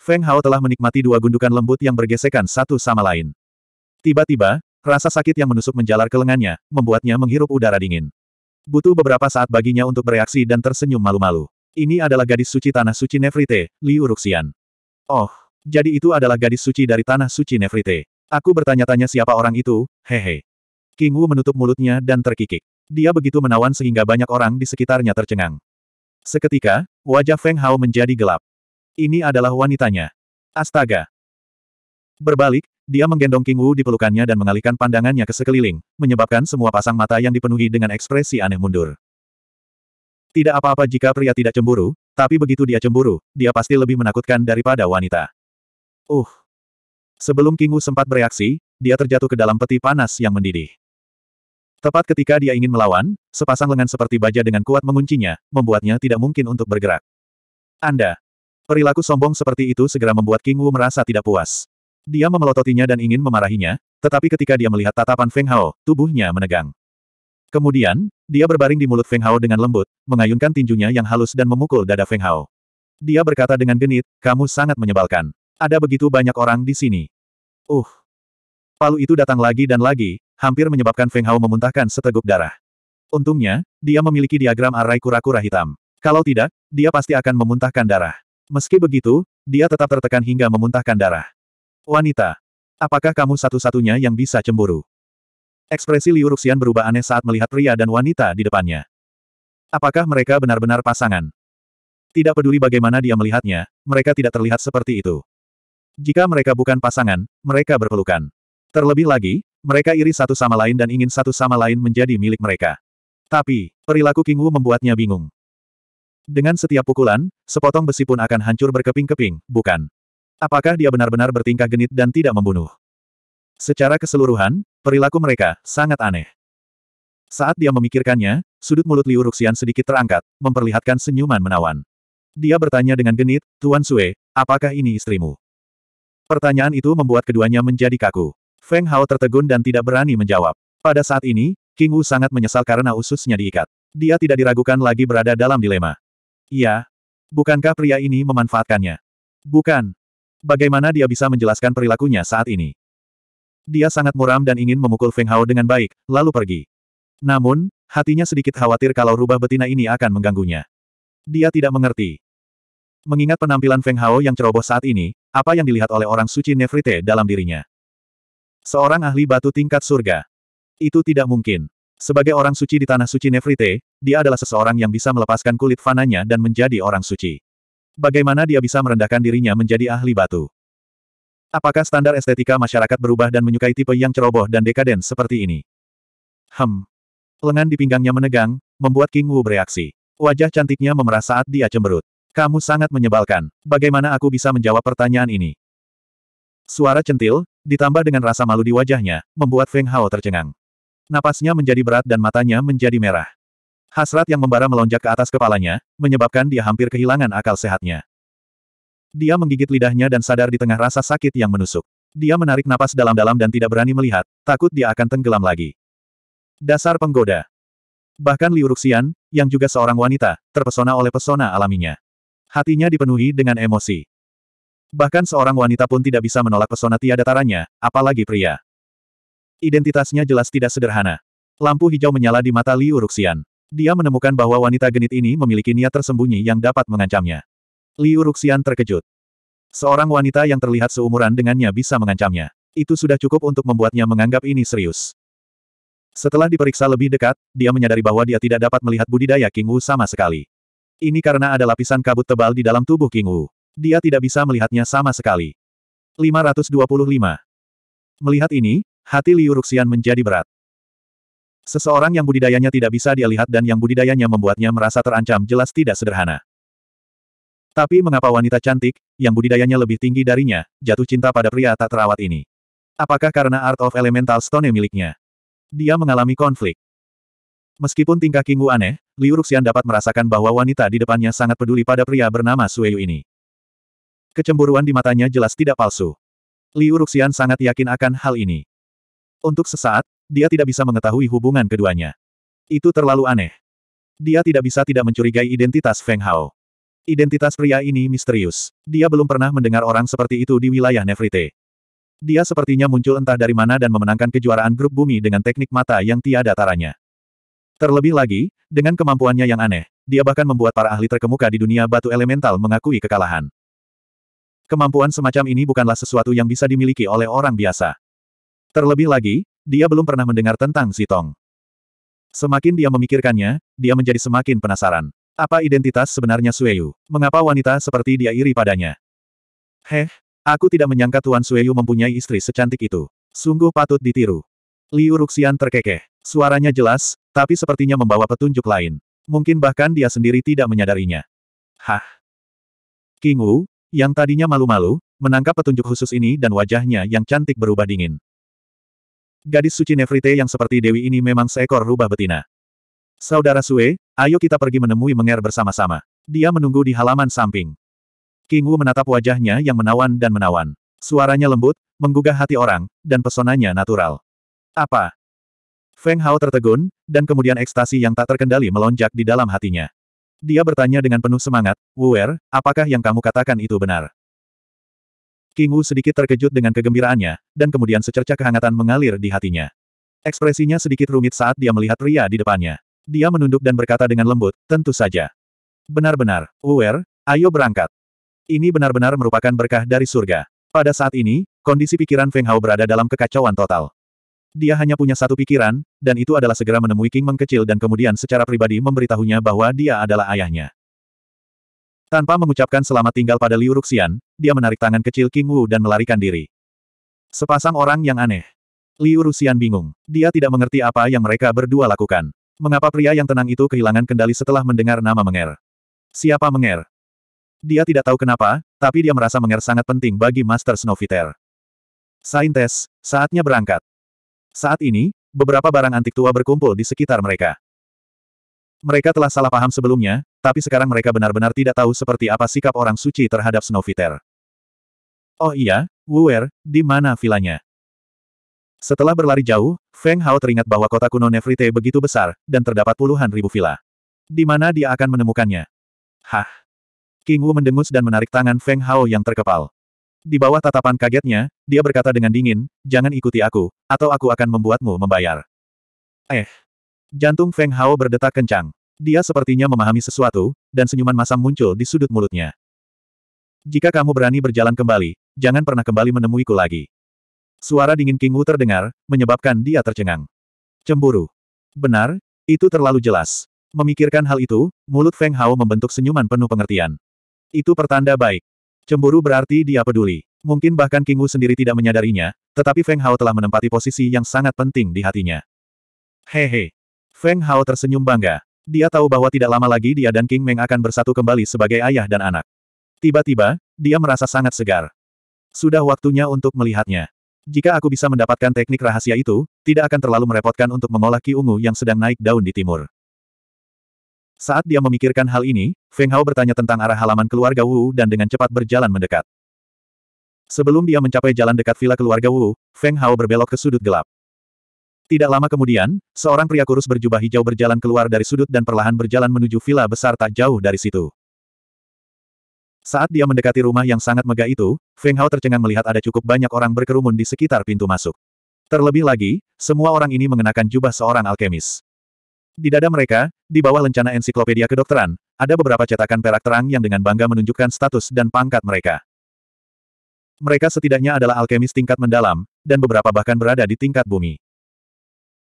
S1: Feng Hao telah menikmati dua gundukan lembut yang bergesekan satu sama lain. Tiba-tiba, rasa sakit yang menusuk menjalar ke lengannya, membuatnya menghirup udara dingin. Butuh beberapa saat baginya untuk bereaksi dan tersenyum malu-malu. Ini adalah gadis suci tanah suci Nefrite, Liu Ruxian. Oh, jadi itu adalah gadis suci dari tanah suci Nefrite. Aku bertanya-tanya siapa orang itu, hehe. King Wu menutup mulutnya dan terkikik. Dia begitu menawan sehingga banyak orang di sekitarnya tercengang. Seketika, wajah Feng Hao menjadi gelap. Ini adalah wanitanya. Astaga! Berbalik, dia menggendong King Wu di pelukannya dan mengalihkan pandangannya ke sekeliling, menyebabkan semua pasang mata yang dipenuhi dengan ekspresi aneh mundur. Tidak apa-apa jika pria tidak cemburu, tapi begitu dia cemburu, dia pasti lebih menakutkan daripada wanita. Uh! Sebelum King Wu sempat bereaksi, dia terjatuh ke dalam peti panas yang mendidih. Tepat ketika dia ingin melawan, sepasang lengan seperti baja dengan kuat menguncinya, membuatnya tidak mungkin untuk bergerak. Anda, Perilaku sombong seperti itu segera membuat King Wu merasa tidak puas. Dia memelototinya dan ingin memarahinya, tetapi ketika dia melihat tatapan Feng Hao, tubuhnya menegang. Kemudian, dia berbaring di mulut Feng Hao dengan lembut, mengayunkan tinjunya yang halus dan memukul dada Feng Hao. Dia berkata dengan genit, kamu sangat menyebalkan. Ada begitu banyak orang di sini. Uh. Palu itu datang lagi dan lagi, hampir menyebabkan Feng Hao memuntahkan seteguk darah. Untungnya, dia memiliki diagram arai kura-kura hitam. Kalau tidak, dia pasti akan memuntahkan darah. Meski begitu, dia tetap tertekan hingga memuntahkan darah. Wanita, apakah kamu satu-satunya yang bisa cemburu? Ekspresi Liu Ruxian berubah aneh saat melihat pria dan wanita di depannya. Apakah mereka benar-benar pasangan? Tidak peduli bagaimana dia melihatnya, mereka tidak terlihat seperti itu. Jika mereka bukan pasangan, mereka berpelukan. Terlebih lagi, mereka iri satu sama lain dan ingin satu sama lain menjadi milik mereka. Tapi, perilaku King Wu membuatnya bingung. Dengan setiap pukulan, sepotong besi pun akan hancur berkeping-keping, bukan? Apakah dia benar-benar bertingkah genit dan tidak membunuh? Secara keseluruhan, perilaku mereka sangat aneh. Saat dia memikirkannya, sudut mulut Liu Ruxian sedikit terangkat, memperlihatkan senyuman menawan. Dia bertanya dengan genit, Tuan Sue, apakah ini istrimu? Pertanyaan itu membuat keduanya menjadi kaku. Feng Hao tertegun dan tidak berani menjawab. Pada saat ini, King Wu sangat menyesal karena ususnya diikat. Dia tidak diragukan lagi berada dalam dilema. Iya. Bukankah pria ini memanfaatkannya? Bukan. Bagaimana dia bisa menjelaskan perilakunya saat ini? Dia sangat muram dan ingin memukul Feng Hao dengan baik, lalu pergi. Namun, hatinya sedikit khawatir kalau rubah betina ini akan mengganggunya. Dia tidak mengerti. Mengingat penampilan Feng Hao yang ceroboh saat ini, apa yang dilihat oleh orang suci Nefrite dalam dirinya? Seorang ahli batu tingkat surga. Itu tidak mungkin. Sebagai orang suci di tanah suci Nefrite, dia adalah seseorang yang bisa melepaskan kulit fananya dan menjadi orang suci. Bagaimana dia bisa merendahkan dirinya menjadi ahli batu? Apakah standar estetika masyarakat berubah dan menyukai tipe yang ceroboh dan dekaden seperti ini? Hem. Lengan di pinggangnya menegang, membuat King Wu bereaksi. Wajah cantiknya memerah saat dia cemberut. Kamu sangat menyebalkan. Bagaimana aku bisa menjawab pertanyaan ini? Suara centil, ditambah dengan rasa malu di wajahnya, membuat Feng Hao tercengang. Napasnya menjadi berat dan matanya menjadi merah. Hasrat yang membara melonjak ke atas kepalanya, menyebabkan dia hampir kehilangan akal sehatnya. Dia menggigit lidahnya dan sadar di tengah rasa sakit yang menusuk. Dia menarik napas dalam-dalam dan tidak berani melihat, takut dia akan tenggelam lagi. Dasar penggoda. Bahkan Liu Ruxian, yang juga seorang wanita, terpesona oleh pesona alaminya. Hatinya dipenuhi dengan emosi. Bahkan seorang wanita pun tidak bisa menolak pesona tiada taranya, apalagi pria. Identitasnya jelas tidak sederhana. Lampu hijau menyala di mata Liu Ruxian. Dia menemukan bahwa wanita genit ini memiliki niat tersembunyi yang dapat mengancamnya. Liu Ruxian terkejut. Seorang wanita yang terlihat seumuran dengannya bisa mengancamnya. Itu sudah cukup untuk membuatnya menganggap ini serius. Setelah diperiksa lebih dekat, dia menyadari bahwa dia tidak dapat melihat budidaya King Wu sama sekali. Ini karena ada lapisan kabut tebal di dalam tubuh King Wu. Dia tidak bisa melihatnya sama sekali. 525. Melihat ini, hati Liu Ruxian menjadi berat. Seseorang yang budidayanya tidak bisa dia lihat dan yang budidayanya membuatnya merasa terancam jelas tidak sederhana. Tapi mengapa wanita cantik, yang budidayanya lebih tinggi darinya, jatuh cinta pada pria tak terawat ini? Apakah karena Art of Elemental Stone miliknya? Dia mengalami konflik. Meskipun tingkah Kingu aneh, Liu Ruxian dapat merasakan bahwa wanita di depannya sangat peduli pada pria bernama Sueyu ini. Kecemburuan di matanya jelas tidak palsu. Liu Ruxian sangat yakin akan hal ini. Untuk sesaat, dia tidak bisa mengetahui hubungan keduanya. Itu terlalu aneh. Dia tidak bisa tidak mencurigai identitas Feng Hao. Identitas pria ini misterius. Dia belum pernah mendengar orang seperti itu di wilayah Nefrite. Dia sepertinya muncul entah dari mana dan memenangkan kejuaraan grup bumi dengan teknik mata yang tiada taranya. Terlebih lagi, dengan kemampuannya yang aneh, dia bahkan membuat para ahli terkemuka di dunia batu elemental mengakui kekalahan. Kemampuan semacam ini bukanlah sesuatu yang bisa dimiliki oleh orang biasa. Terlebih lagi, dia belum pernah mendengar tentang Sitong. Semakin dia memikirkannya, dia menjadi semakin penasaran. Apa identitas sebenarnya Sueyu? Mengapa wanita seperti dia iri padanya? Heh, aku tidak menyangka Tuan Sueyu mempunyai istri secantik itu. Sungguh patut ditiru. Liu Ruxian terkekeh. Suaranya jelas, tapi sepertinya membawa petunjuk lain. Mungkin bahkan dia sendiri tidak menyadarinya. Hah? King Wu, yang tadinya malu-malu, menangkap petunjuk khusus ini dan wajahnya yang cantik berubah dingin. Gadis suci Nefrite yang seperti Dewi ini memang seekor rubah betina. Saudara Sue, ayo kita pergi menemui Menger bersama-sama. Dia menunggu di halaman samping. King Wu menatap wajahnya yang menawan dan menawan. Suaranya lembut, menggugah hati orang, dan pesonanya natural. Apa? Feng Hao tertegun, dan kemudian ekstasi yang tak terkendali melonjak di dalam hatinya. Dia bertanya dengan penuh semangat, Wuer, apakah yang kamu katakan itu benar? King Wu sedikit terkejut dengan kegembiraannya, dan kemudian secerca kehangatan mengalir di hatinya. Ekspresinya sedikit rumit saat dia melihat pria di depannya. Dia menunduk dan berkata dengan lembut, tentu saja. Benar-benar, Uwer, ayo berangkat. Ini benar-benar merupakan berkah dari surga. Pada saat ini, kondisi pikiran Feng Hao berada dalam kekacauan total. Dia hanya punya satu pikiran, dan itu adalah segera menemui King Meng kecil dan kemudian secara pribadi memberitahunya bahwa dia adalah ayahnya. Tanpa mengucapkan selamat tinggal pada Liu Ruxian, dia menarik tangan kecil King Wu dan melarikan diri. Sepasang orang yang aneh. Liu Ruxian bingung. Dia tidak mengerti apa yang mereka berdua lakukan. Mengapa pria yang tenang itu kehilangan kendali setelah mendengar nama Menger? Siapa Menger? Dia tidak tahu kenapa, tapi dia merasa Menger sangat penting bagi Master Snowfiter. Saintes, saatnya berangkat. Saat ini, beberapa barang antik tua berkumpul di sekitar mereka. Mereka telah salah paham sebelumnya, tapi sekarang mereka benar-benar tidak tahu seperti apa sikap orang suci terhadap Snowfiter. Oh iya, Wuer, di mana vilanya? Setelah berlari jauh, Feng Hao teringat bahwa kota kuno Nefrite begitu besar, dan terdapat puluhan ribu vila. Di mana dia akan menemukannya? Hah? King Wu mendengus dan menarik tangan Feng Hao yang terkepal. Di bawah tatapan kagetnya, dia berkata dengan dingin, jangan ikuti aku, atau aku akan membuatmu membayar. Eh. Jantung Feng Hao berdetak kencang. Dia sepertinya memahami sesuatu, dan senyuman masam muncul di sudut mulutnya. Jika kamu berani berjalan kembali, jangan pernah kembali menemuiku lagi. Suara dingin King Wu terdengar, menyebabkan dia tercengang. Cemburu. Benar, itu terlalu jelas. Memikirkan hal itu, mulut Feng Hao membentuk senyuman penuh pengertian. Itu pertanda baik. Cemburu berarti dia peduli. Mungkin bahkan King Wu sendiri tidak menyadarinya, tetapi Feng Hao telah menempati posisi yang sangat penting di hatinya. Hehe. Feng Hao tersenyum bangga. Dia tahu bahwa tidak lama lagi dia dan King Meng akan bersatu kembali sebagai ayah dan anak. Tiba-tiba, dia merasa sangat segar. Sudah waktunya untuk melihatnya. Jika aku bisa mendapatkan teknik rahasia itu, tidak akan terlalu merepotkan untuk mengolah Ki Ungu yang sedang naik daun di timur. Saat dia memikirkan hal ini, Feng Hao bertanya tentang arah halaman keluarga Wu dan dengan cepat berjalan mendekat. Sebelum dia mencapai jalan dekat villa keluarga Wu, Feng Hao berbelok ke sudut gelap. Tidak lama kemudian, seorang pria kurus berjubah hijau berjalan keluar dari sudut dan perlahan berjalan menuju villa besar tak jauh dari situ. Saat dia mendekati rumah yang sangat megah itu, Feng Hao tercengang melihat ada cukup banyak orang berkerumun di sekitar pintu masuk. Terlebih lagi, semua orang ini mengenakan jubah seorang alkemis. Di dada mereka, di bawah lencana ensiklopedia kedokteran, ada beberapa cetakan perak terang yang dengan bangga menunjukkan status dan pangkat mereka. Mereka setidaknya adalah alkemis tingkat mendalam, dan beberapa bahkan berada di tingkat bumi.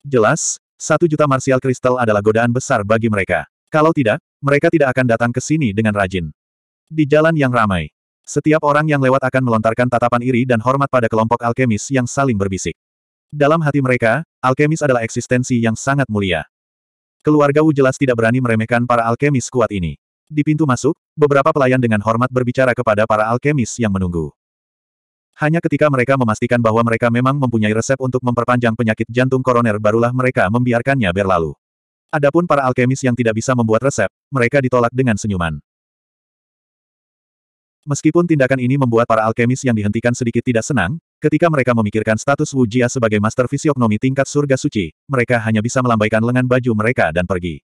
S1: Jelas, satu juta marsial kristal adalah godaan besar bagi mereka. Kalau tidak, mereka tidak akan datang ke sini dengan rajin. Di jalan yang ramai, setiap orang yang lewat akan melontarkan tatapan iri dan hormat pada kelompok alkemis yang saling berbisik. Dalam hati mereka, alkemis adalah eksistensi yang sangat mulia. Keluarga Wu jelas tidak berani meremehkan para alkemis kuat ini. Di pintu masuk, beberapa pelayan dengan hormat berbicara kepada para alkemis yang menunggu. Hanya ketika mereka memastikan bahwa mereka memang mempunyai resep untuk memperpanjang penyakit jantung koroner barulah mereka membiarkannya berlalu. Adapun para alkemis yang tidak bisa membuat resep, mereka ditolak dengan senyuman. Meskipun tindakan ini membuat para alkemis yang dihentikan sedikit tidak senang, ketika mereka memikirkan status Wu Jia sebagai master fisiognomi tingkat surga suci, mereka hanya bisa melambaikan lengan baju mereka dan pergi.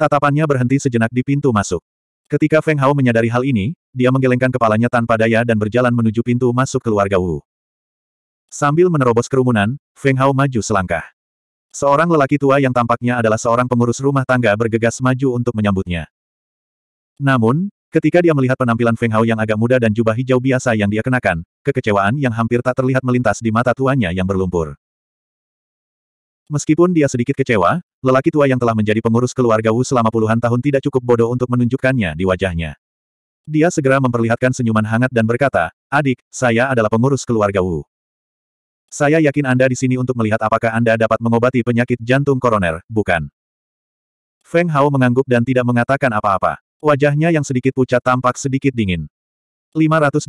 S1: Tatapannya berhenti sejenak di pintu masuk. Ketika Feng Hao menyadari hal ini, dia menggelengkan kepalanya tanpa daya dan berjalan menuju pintu masuk keluarga Wu. Sambil menerobos kerumunan, Feng Hao maju selangkah. Seorang lelaki tua yang tampaknya adalah seorang pengurus rumah tangga bergegas maju untuk menyambutnya. Namun, ketika dia melihat penampilan Feng Hao yang agak muda dan jubah hijau biasa yang dia kenakan, kekecewaan yang hampir tak terlihat melintas di mata tuanya yang berlumpur. Meskipun dia sedikit kecewa, lelaki tua yang telah menjadi pengurus keluarga Wu selama puluhan tahun tidak cukup bodoh untuk menunjukkannya di wajahnya. Dia segera memperlihatkan senyuman hangat dan berkata, Adik, saya adalah pengurus keluarga Wu. Saya yakin Anda di sini untuk melihat apakah Anda dapat mengobati penyakit jantung koroner, bukan? Feng Hao mengangguk dan tidak mengatakan apa-apa. Wajahnya yang sedikit pucat tampak sedikit dingin. 526.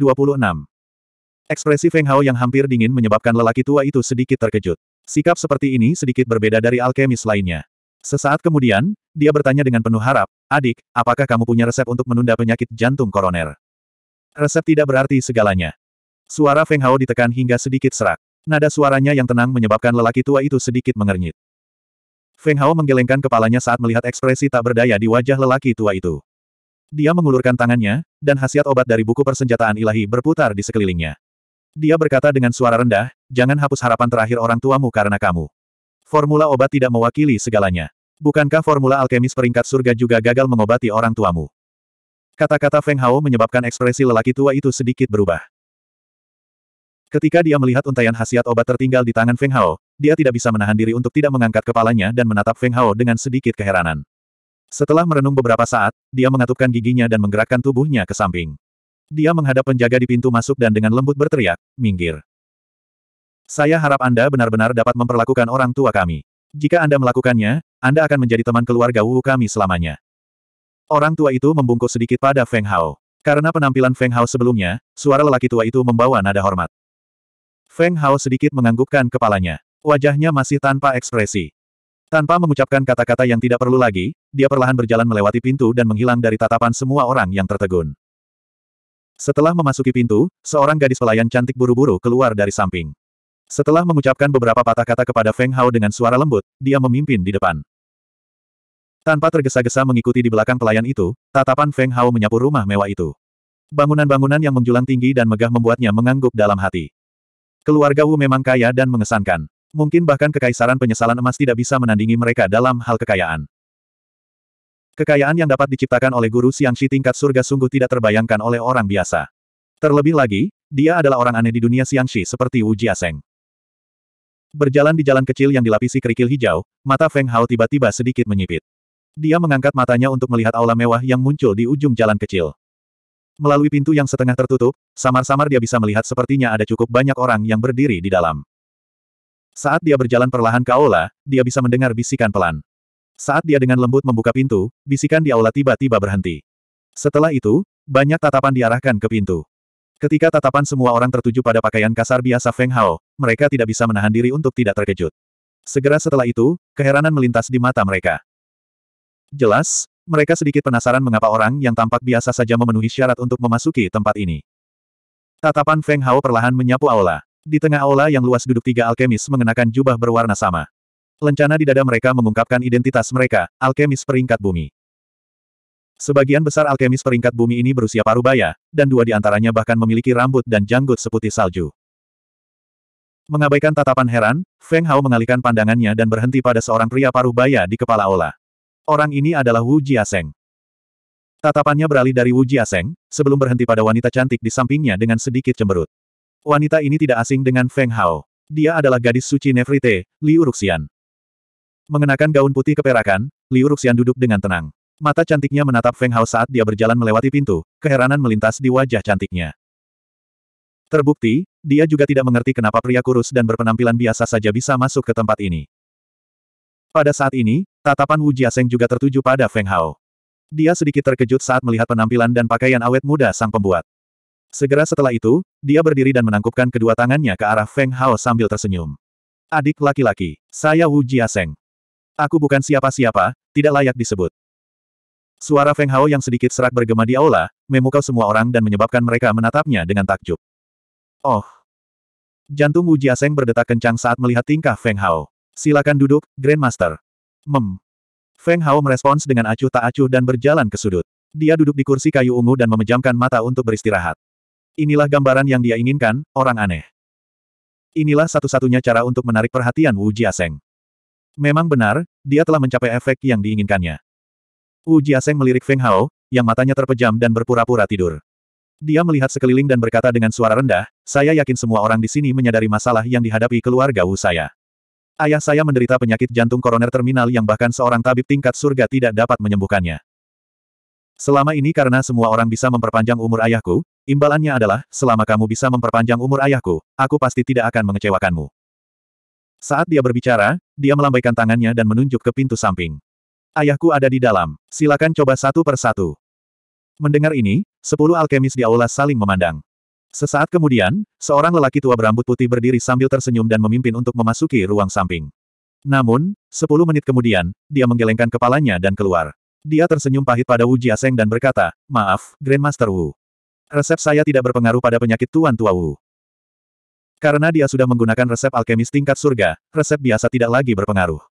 S1: Ekspresi Feng Hao yang hampir dingin menyebabkan lelaki tua itu sedikit terkejut. Sikap seperti ini sedikit berbeda dari alkemis lainnya. Sesaat kemudian, dia bertanya dengan penuh harap, Adik, apakah kamu punya resep untuk menunda penyakit jantung koroner? Resep tidak berarti segalanya. Suara Feng Hao ditekan hingga sedikit serak. Nada suaranya yang tenang menyebabkan lelaki tua itu sedikit mengernyit. Feng Hao menggelengkan kepalanya saat melihat ekspresi tak berdaya di wajah lelaki tua itu. Dia mengulurkan tangannya, dan khasiat obat dari buku persenjataan ilahi berputar di sekelilingnya. Dia berkata dengan suara rendah, jangan hapus harapan terakhir orang tuamu karena kamu. Formula obat tidak mewakili segalanya. Bukankah formula alkemis peringkat surga juga gagal mengobati orang tuamu? Kata-kata Feng Hao menyebabkan ekspresi lelaki tua itu sedikit berubah. Ketika dia melihat untayan khasiat obat tertinggal di tangan Feng Hao, dia tidak bisa menahan diri untuk tidak mengangkat kepalanya dan menatap Feng Hao dengan sedikit keheranan. Setelah merenung beberapa saat, dia mengatupkan giginya dan menggerakkan tubuhnya ke samping. Dia menghadap penjaga di pintu masuk dan dengan lembut berteriak, minggir. Saya harap Anda benar-benar dapat memperlakukan orang tua kami. Jika Anda melakukannya, Anda akan menjadi teman keluarga Wu kami selamanya. Orang tua itu membungkuk sedikit pada Feng Hao. Karena penampilan Feng Hao sebelumnya, suara lelaki tua itu membawa nada hormat. Feng Hao sedikit menganggukkan kepalanya. Wajahnya masih tanpa ekspresi. Tanpa mengucapkan kata-kata yang tidak perlu lagi, dia perlahan berjalan melewati pintu dan menghilang dari tatapan semua orang yang tertegun. Setelah memasuki pintu, seorang gadis pelayan cantik buru-buru keluar dari samping. Setelah mengucapkan beberapa patah kata kepada Feng Hao dengan suara lembut, dia memimpin di depan. Tanpa tergesa-gesa mengikuti di belakang pelayan itu, tatapan Feng Hao menyapu rumah mewah itu. Bangunan-bangunan yang menjulang tinggi dan megah membuatnya mengangguk dalam hati. Keluarga Wu memang kaya dan mengesankan. Mungkin bahkan kekaisaran penyesalan emas tidak bisa menandingi mereka dalam hal kekayaan. Kekayaan yang dapat diciptakan oleh guru Xiangxi tingkat surga sungguh tidak terbayangkan oleh orang biasa. Terlebih lagi, dia adalah orang aneh di dunia Xiangxi seperti Wu Jiaseng. Berjalan di jalan kecil yang dilapisi kerikil hijau, mata Feng Hao tiba-tiba sedikit menyipit. Dia mengangkat matanya untuk melihat aula mewah yang muncul di ujung jalan kecil. Melalui pintu yang setengah tertutup, samar-samar dia bisa melihat sepertinya ada cukup banyak orang yang berdiri di dalam. Saat dia berjalan perlahan ke aula, dia bisa mendengar bisikan pelan. Saat dia dengan lembut membuka pintu, bisikan di aula tiba-tiba berhenti. Setelah itu, banyak tatapan diarahkan ke pintu. Ketika tatapan semua orang tertuju pada pakaian kasar biasa Feng Hao, mereka tidak bisa menahan diri untuk tidak terkejut. Segera setelah itu, keheranan melintas di mata mereka. Jelas, mereka sedikit penasaran mengapa orang yang tampak biasa saja memenuhi syarat untuk memasuki tempat ini. Tatapan Feng Hao perlahan menyapu aula. Di tengah aula yang luas duduk tiga alkemis mengenakan jubah berwarna sama. Lencana di dada mereka mengungkapkan identitas mereka, alkemis peringkat bumi. Sebagian besar alkemis peringkat bumi ini berusia parubaya, dan dua di antaranya bahkan memiliki rambut dan janggut seputih salju. Mengabaikan tatapan heran, Feng Hao mengalihkan pandangannya dan berhenti pada seorang pria paruh baya di kepala Ola. Orang ini adalah Wu Jiaseng. Tatapannya beralih dari Wu Jiaseng, sebelum berhenti pada wanita cantik di sampingnya dengan sedikit cemberut. Wanita ini tidak asing dengan Feng Hao. Dia adalah gadis suci Nefrite, Liu Ruxian. Mengenakan gaun putih keperakan, Liu Ruxian duduk dengan tenang. Mata cantiknya menatap Feng Hao saat dia berjalan melewati pintu, keheranan melintas di wajah cantiknya. Terbukti, dia juga tidak mengerti kenapa pria kurus dan berpenampilan biasa saja bisa masuk ke tempat ini. Pada saat ini, tatapan Wu Jiaseng juga tertuju pada Feng Hao. Dia sedikit terkejut saat melihat penampilan dan pakaian awet muda sang pembuat. Segera setelah itu, dia berdiri dan menangkupkan kedua tangannya ke arah Feng Hao sambil tersenyum. Adik laki-laki, saya Wu Jiaseng. Aku bukan siapa-siapa, tidak layak disebut. Suara Feng Hao yang sedikit serak bergema di aula, memukau semua orang dan menyebabkan mereka menatapnya dengan takjub. Oh. Jantung Wu Jiaseng berdetak kencang saat melihat tingkah Feng Hao. Silakan duduk, Grandmaster. Mem. Feng Hao merespons dengan acuh tak acuh dan berjalan ke sudut. Dia duduk di kursi kayu ungu dan memejamkan mata untuk beristirahat. Inilah gambaran yang dia inginkan, orang aneh. Inilah satu-satunya cara untuk menarik perhatian Wu Jiaseng. Memang benar, dia telah mencapai efek yang diinginkannya. Wu Jiaseng melirik Feng Hao, yang matanya terpejam dan berpura-pura tidur. Dia melihat sekeliling dan berkata dengan suara rendah, saya yakin semua orang di sini menyadari masalah yang dihadapi keluarga Wu saya. Ayah saya menderita penyakit jantung koroner terminal yang bahkan seorang tabib tingkat surga tidak dapat menyembuhkannya. Selama ini karena semua orang bisa memperpanjang umur ayahku, imbalannya adalah, selama kamu bisa memperpanjang umur ayahku, aku pasti tidak akan mengecewakanmu. Saat dia berbicara, dia melambaikan tangannya dan menunjuk ke pintu samping. Ayahku ada di dalam, silakan coba satu persatu. Mendengar ini, sepuluh alkemis di aula saling memandang. Sesaat kemudian, seorang lelaki tua berambut putih berdiri sambil tersenyum dan memimpin untuk memasuki ruang samping. Namun, sepuluh menit kemudian, dia menggelengkan kepalanya dan keluar. Dia tersenyum pahit pada Wu Jiaseng dan berkata, Maaf, Grandmaster Wu. Resep saya tidak berpengaruh pada penyakit Tuan Tua Wu. Karena dia sudah menggunakan resep alkemis tingkat surga, resep biasa tidak lagi berpengaruh.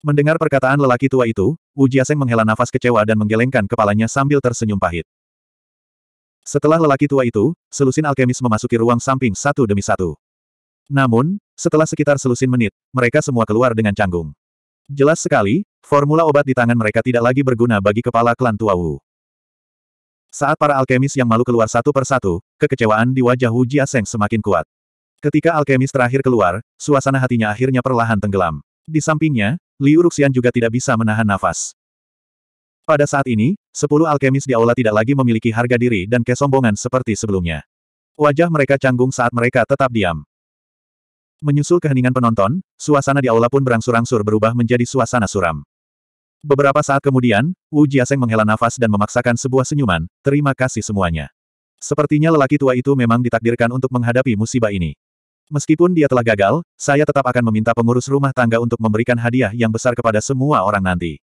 S1: Mendengar perkataan lelaki tua itu, Wu Jiaseng menghela nafas kecewa dan menggelengkan kepalanya sambil tersenyum pahit. Setelah lelaki tua itu, selusin alkemis memasuki ruang samping satu demi satu. Namun, setelah sekitar selusin menit, mereka semua keluar dengan canggung. Jelas sekali, formula obat di tangan mereka tidak lagi berguna bagi kepala klan tua Wu. Saat para alkemis yang malu keluar satu per satu, kekecewaan di wajah Wu Jiaseng semakin kuat. Ketika alkemis terakhir keluar, suasana hatinya akhirnya perlahan tenggelam. Di sampingnya, Liu Ruxian juga tidak bisa menahan nafas. Pada saat ini, sepuluh alkemis di aula tidak lagi memiliki harga diri dan kesombongan seperti sebelumnya. Wajah mereka canggung saat mereka tetap diam. Menyusul keheningan penonton, suasana di aula pun berangsur-angsur berubah menjadi suasana suram. Beberapa saat kemudian, Wu Jiaseng menghela nafas dan memaksakan sebuah senyuman, terima kasih semuanya. Sepertinya lelaki tua itu memang ditakdirkan untuk menghadapi musibah ini. Meskipun dia telah gagal, saya tetap akan meminta pengurus rumah tangga untuk memberikan hadiah yang besar kepada semua orang nanti.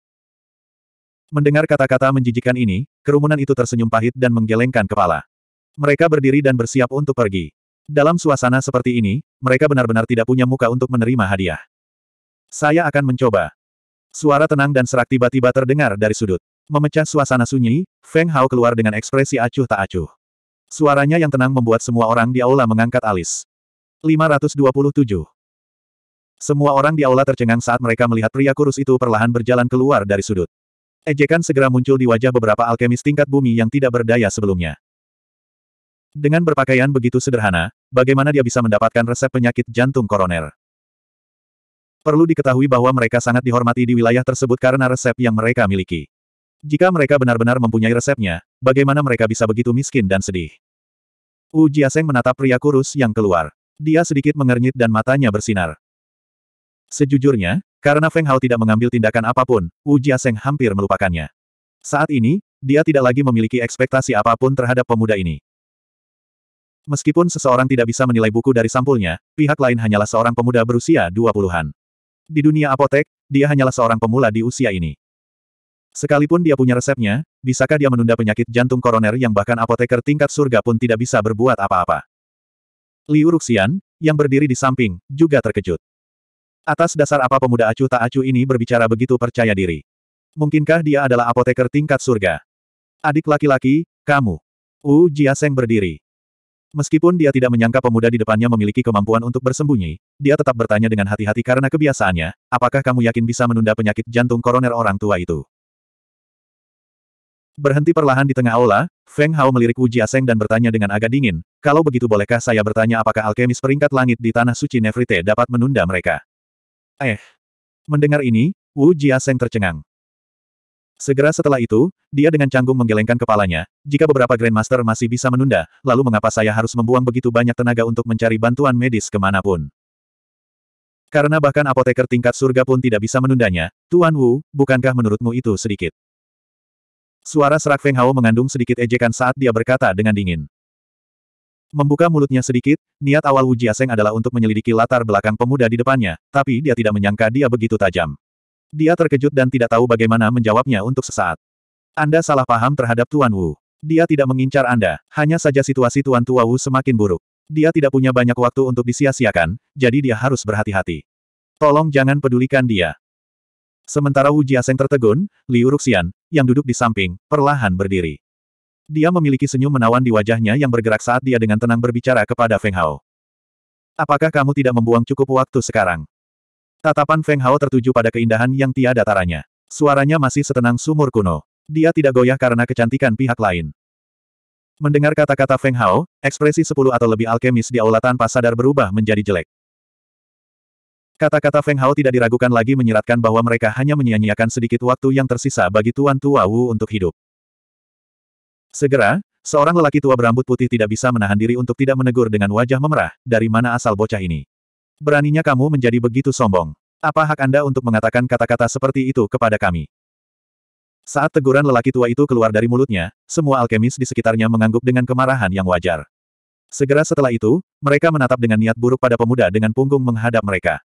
S1: Mendengar kata-kata menjijikan ini, kerumunan itu tersenyum pahit dan menggelengkan kepala. Mereka berdiri dan bersiap untuk pergi. Dalam suasana seperti ini, mereka benar-benar tidak punya muka untuk menerima hadiah. Saya akan mencoba. Suara tenang dan serak tiba-tiba terdengar dari sudut. Memecah suasana sunyi, Feng Hao keluar dengan ekspresi acuh tak acuh. Suaranya yang tenang membuat semua orang di aula mengangkat alis. 527. Semua orang di aula tercengang saat mereka melihat pria kurus itu perlahan berjalan keluar dari sudut. Ejekan segera muncul di wajah beberapa alkemis tingkat bumi yang tidak berdaya sebelumnya. Dengan berpakaian begitu sederhana, bagaimana dia bisa mendapatkan resep penyakit jantung koroner? Perlu diketahui bahwa mereka sangat dihormati di wilayah tersebut karena resep yang mereka miliki. Jika mereka benar-benar mempunyai resepnya, bagaimana mereka bisa begitu miskin dan sedih? Wu Jiaseng menatap pria kurus yang keluar. Dia sedikit mengernyit dan matanya bersinar. Sejujurnya, karena Feng Hao tidak mengambil tindakan apapun, Wu Jiaseng hampir melupakannya. Saat ini, dia tidak lagi memiliki ekspektasi apapun terhadap pemuda ini. Meskipun seseorang tidak bisa menilai buku dari sampulnya, pihak lain hanyalah seorang pemuda berusia 20-an. Di dunia apotek, dia hanyalah seorang pemula di usia ini. Sekalipun dia punya resepnya, bisakah dia menunda penyakit jantung koroner yang bahkan apoteker tingkat surga pun tidak bisa berbuat apa-apa? Liu Ruxian, yang berdiri di samping, juga terkejut. Atas dasar apa pemuda acuh tak acuh ini berbicara begitu percaya diri? Mungkinkah dia adalah apoteker tingkat surga? Adik laki-laki, kamu. Wu Jiaseng berdiri. Meskipun dia tidak menyangka pemuda di depannya memiliki kemampuan untuk bersembunyi, dia tetap bertanya dengan hati-hati karena kebiasaannya, apakah kamu yakin bisa menunda penyakit jantung koroner orang tua itu? Berhenti perlahan di tengah aula, Feng Hao melirik Wu Jiaseng dan bertanya dengan agak dingin, kalau begitu bolehkah saya bertanya apakah alkemis peringkat langit di Tanah Suci Nefrite dapat menunda mereka? Eh. Mendengar ini, Wu Jiaseng tercengang. Segera setelah itu, dia dengan canggung menggelengkan kepalanya, jika beberapa Grandmaster masih bisa menunda, lalu mengapa saya harus membuang begitu banyak tenaga untuk mencari bantuan medis kemanapun? Karena bahkan apoteker tingkat surga pun tidak bisa menundanya, Tuan Wu, bukankah menurutmu itu sedikit? Suara serak Feng Hao mengandung sedikit ejekan saat dia berkata dengan dingin. Membuka mulutnya sedikit, niat awal Wu Jiaseng adalah untuk menyelidiki latar belakang pemuda di depannya, tapi dia tidak menyangka dia begitu tajam. Dia terkejut dan tidak tahu bagaimana menjawabnya untuk sesaat. Anda salah paham terhadap Tuan Wu. Dia tidak mengincar Anda, hanya saja situasi Tuan Tua Wu semakin buruk. Dia tidak punya banyak waktu untuk disia-siakan, jadi dia harus berhati-hati. Tolong jangan pedulikan dia. Sementara Wu Jiaseng tertegun, Liu Ruxian, yang duduk di samping, perlahan berdiri. Dia memiliki senyum menawan di wajahnya yang bergerak saat dia dengan tenang berbicara kepada Feng Hao. Apakah kamu tidak membuang cukup waktu sekarang? Tatapan Feng Hao tertuju pada keindahan yang tiada taranya. Suaranya masih setenang sumur kuno. Dia tidak goyah karena kecantikan pihak lain. Mendengar kata-kata Feng Hao, ekspresi sepuluh atau lebih alkemis di aula tanpa sadar berubah menjadi jelek. Kata-kata Feng Hao tidak diragukan lagi menyiratkan bahwa mereka hanya menyia-nyiakan sedikit waktu yang tersisa bagi Tuan Tua Wu untuk hidup. Segera, seorang lelaki tua berambut putih tidak bisa menahan diri untuk tidak menegur dengan wajah memerah, dari mana asal bocah ini. Beraninya kamu menjadi begitu sombong. Apa hak Anda untuk mengatakan kata-kata seperti itu kepada kami? Saat teguran lelaki tua itu keluar dari mulutnya, semua alkemis di sekitarnya mengangguk dengan kemarahan yang wajar. Segera setelah itu, mereka menatap dengan niat buruk pada pemuda dengan punggung menghadap mereka.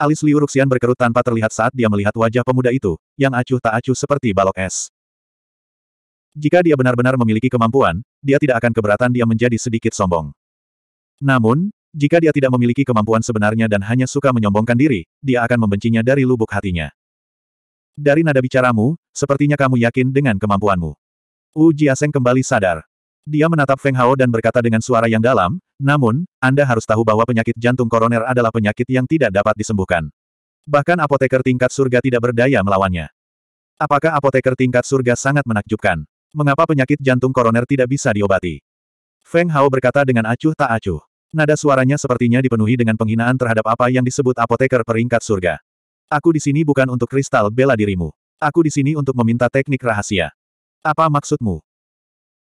S1: Alis Liu Ruxian berkerut tanpa terlihat saat dia melihat wajah pemuda itu, yang acuh tak acuh seperti balok es. Jika dia benar-benar memiliki kemampuan, dia tidak akan keberatan dia menjadi sedikit sombong. Namun, jika dia tidak memiliki kemampuan sebenarnya dan hanya suka menyombongkan diri, dia akan membencinya dari lubuk hatinya. Dari nada bicaramu, sepertinya kamu yakin dengan kemampuanmu. Wu Jiaseng kembali sadar. Dia menatap Feng Hao dan berkata dengan suara yang dalam, namun, Anda harus tahu bahwa penyakit jantung koroner adalah penyakit yang tidak dapat disembuhkan. Bahkan apoteker tingkat surga tidak berdaya melawannya. Apakah apoteker tingkat surga sangat menakjubkan? Mengapa penyakit jantung koroner tidak bisa diobati? Feng Hao berkata dengan acuh tak acuh. Nada suaranya sepertinya dipenuhi dengan penghinaan terhadap apa yang disebut apoteker peringkat surga. Aku di sini bukan untuk kristal bela dirimu. Aku di sini untuk meminta teknik rahasia. Apa maksudmu?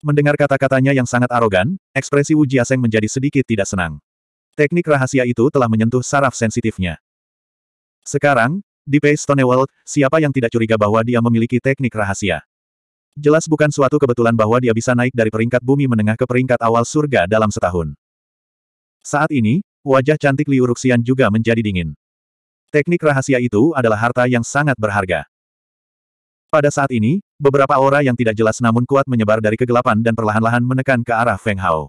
S1: Mendengar kata-katanya yang sangat arogan, ekspresi Wu Jiaseng menjadi sedikit tidak senang. Teknik rahasia itu telah menyentuh saraf sensitifnya. Sekarang, di Pace World, siapa yang tidak curiga bahwa dia memiliki teknik rahasia? Jelas bukan suatu kebetulan bahwa dia bisa naik dari peringkat bumi menengah ke peringkat awal surga dalam setahun. Saat ini, wajah cantik Liu Ruxian juga menjadi dingin. Teknik rahasia itu adalah harta yang sangat berharga. Pada saat ini, beberapa aura yang tidak jelas namun kuat menyebar dari kegelapan dan perlahan-lahan menekan ke arah Feng Hao.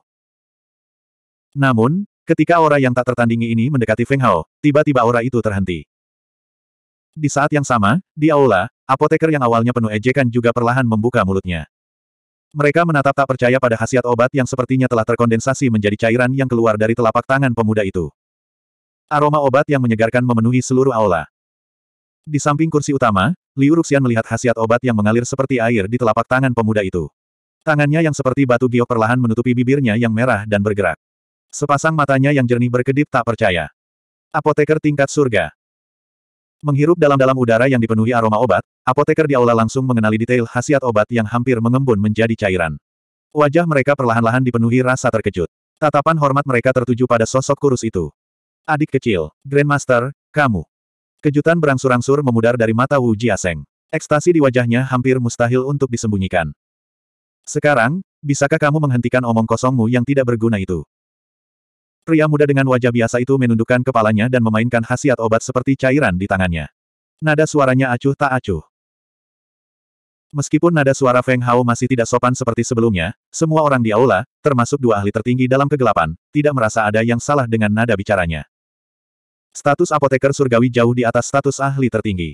S1: Namun, ketika aura yang tak tertandingi ini mendekati Feng Hao, tiba-tiba aura itu terhenti. Di saat yang sama, di aula, apoteker yang awalnya penuh ejekan juga perlahan membuka mulutnya. Mereka menatap tak percaya pada khasiat obat yang sepertinya telah terkondensasi menjadi cairan yang keluar dari telapak tangan pemuda itu. Aroma obat yang menyegarkan memenuhi seluruh aula. Di samping kursi utama, Liu Ruxian melihat khasiat obat yang mengalir seperti air di telapak tangan pemuda itu. Tangannya yang seperti batu giok perlahan menutupi bibirnya yang merah dan bergerak. Sepasang matanya yang jernih berkedip tak percaya. Apoteker tingkat surga. Menghirup dalam-dalam udara yang dipenuhi aroma obat, apoteker di aula langsung mengenali detail khasiat obat yang hampir mengembun menjadi cairan. Wajah mereka perlahan-lahan dipenuhi rasa terkejut. Tatapan hormat mereka tertuju pada sosok kurus itu. Adik kecil, Grandmaster, kamu. Kejutan berangsur-angsur memudar dari mata Wu Jiaseng. Ekstasi di wajahnya hampir mustahil untuk disembunyikan. Sekarang, bisakah kamu menghentikan omong kosongmu yang tidak berguna itu? Pria muda dengan wajah biasa itu menundukkan kepalanya dan memainkan khasiat obat seperti cairan di tangannya. Nada suaranya acuh tak acuh. Meskipun nada suara Feng Hao masih tidak sopan seperti sebelumnya, semua orang di aula, termasuk dua ahli tertinggi dalam kegelapan, tidak merasa ada yang salah dengan nada bicaranya. Status apoteker surgawi jauh di atas status ahli tertinggi.